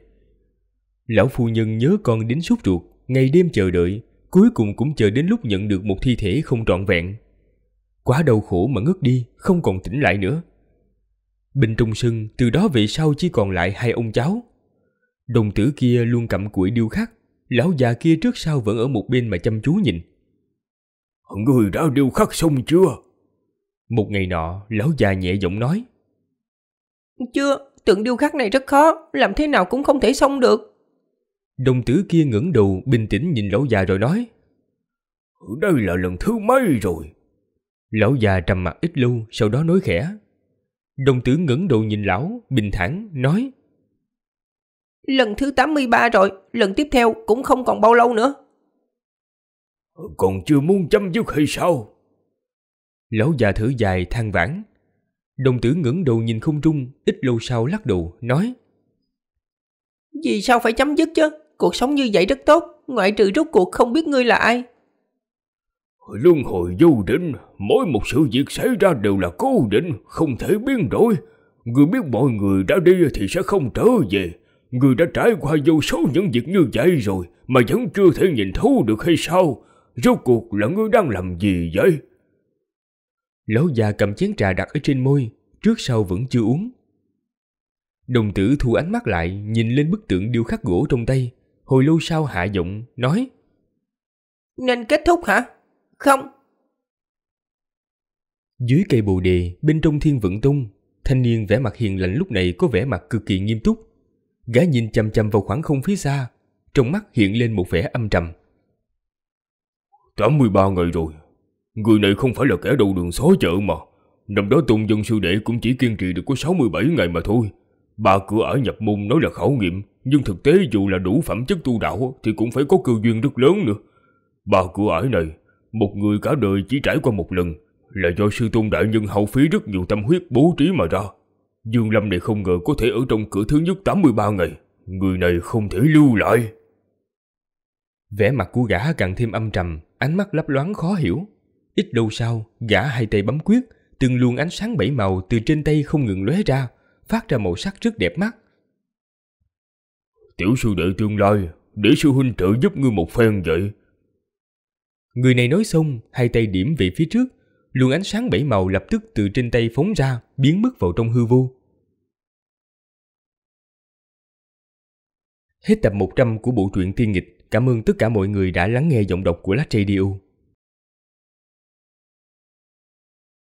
Lão phu nhân nhớ con đến sốt ruột, ngày đêm chờ đợi, cuối cùng cũng chờ đến lúc nhận được một thi thể không trọn vẹn. Quá đau khổ mà ngất đi, không còn tỉnh lại nữa. Bình Trung Sưng từ đó về sau chỉ còn lại hai ông cháu. Đồng tử kia luôn cầm cuội điêu khắc, lão già kia trước sau vẫn ở một bên mà chăm chú nhìn. Người đã điêu khắc xong chưa? Một ngày nọ, lão già nhẹ giọng nói. Chưa, tượng điêu khắc này rất khó, làm thế nào cũng không thể xong được. Đồng tử kia ngẩng đầu bình tĩnh nhìn lão già rồi nói. Đây là lần thứ mấy rồi? Lão già trầm mặt ít lâu, sau đó nói khẽ. Đồng tử ngẩng đầu nhìn lão, bình thản nói. Lần thứ 83 rồi, lần tiếp theo cũng không còn bao lâu nữa. Còn chưa muốn chấm dứt hay sao? Lão già thở dài than vãn. Đồng tử ngẩng đầu nhìn không trung, ít lâu sau lắc đầu, nói. Vì sao phải chấm dứt chứ? Cuộc sống như vậy rất tốt, ngoại trừ rốt cuộc không biết ngươi là ai, Luân hồi vô định, mỗi một sự việc xảy ra đều là cố định, không thể biến đổi. Người biết mọi người đã đi thì sẽ không trở về. Người đã trải qua vô số những việc như vậy rồi mà vẫn chưa thể nhìn thấu được hay sao? Rốt cuộc là ngươi đang làm gì vậy? Lão già cầm chén trà đặt ở trên môi, trước sau vẫn chưa uống. Đồng tử thu ánh mắt lại, nhìn lên bức tượng điêu khắc gỗ trong tay. Hồi lâu sau hạ giọng, nói Nên kết thúc hả? Không. Dưới cây bồ đề, bên trong thiên vận tung thanh niên vẻ mặt hiền lành lúc này có vẻ mặt cực kỳ nghiêm túc. Gã nhìn chằm chằm vào khoảng không phía xa, trong mắt hiện lên một vẻ âm trầm. 83 ngày rồi, người này không phải là kẻ đầu đường xó chợ mà. Năm đó tôn dân sư đệ cũng chỉ kiên trì được có 67 ngày mà thôi. Ba cửa ở nhập môn nói là khảo nghiệm, nhưng thực tế dù là đủ phẩm chất tu đạo thì cũng phải có cơ duyên rất lớn nữa. Ba cửa ải này một người cả đời chỉ trải qua một lần là do sư tôn đại nhân hậu phí rất nhiều tâm huyết bố trí mà ra. Dương Lâm này không ngờ có thể ở trong cửa thứ nhất 83 ngày, người này không thể lưu lại. Vẻ mặt của gã càng thêm âm trầm, ánh mắt lấp loáng khó hiểu. Ít lâu sau, gã hai tay bấm quyết, từng luồng ánh sáng bảy màu từ trên tay không ngừng lóe ra, phát ra màu sắc rất đẹp mắt. Tiểu sư đệ tương lai, để sư huynh trợ giúp ngươi một phen vậy. Người này nói xong, hai tay điểm về phía trước, luồng ánh sáng bảy màu lập tức từ trên tay phóng ra, biến mất vào trong hư vô. Hết tập 100 của bộ truyện Thiên Nghịch. Cảm ơn tất cả mọi người đã lắng nghe giọng đọc của Lách Radio.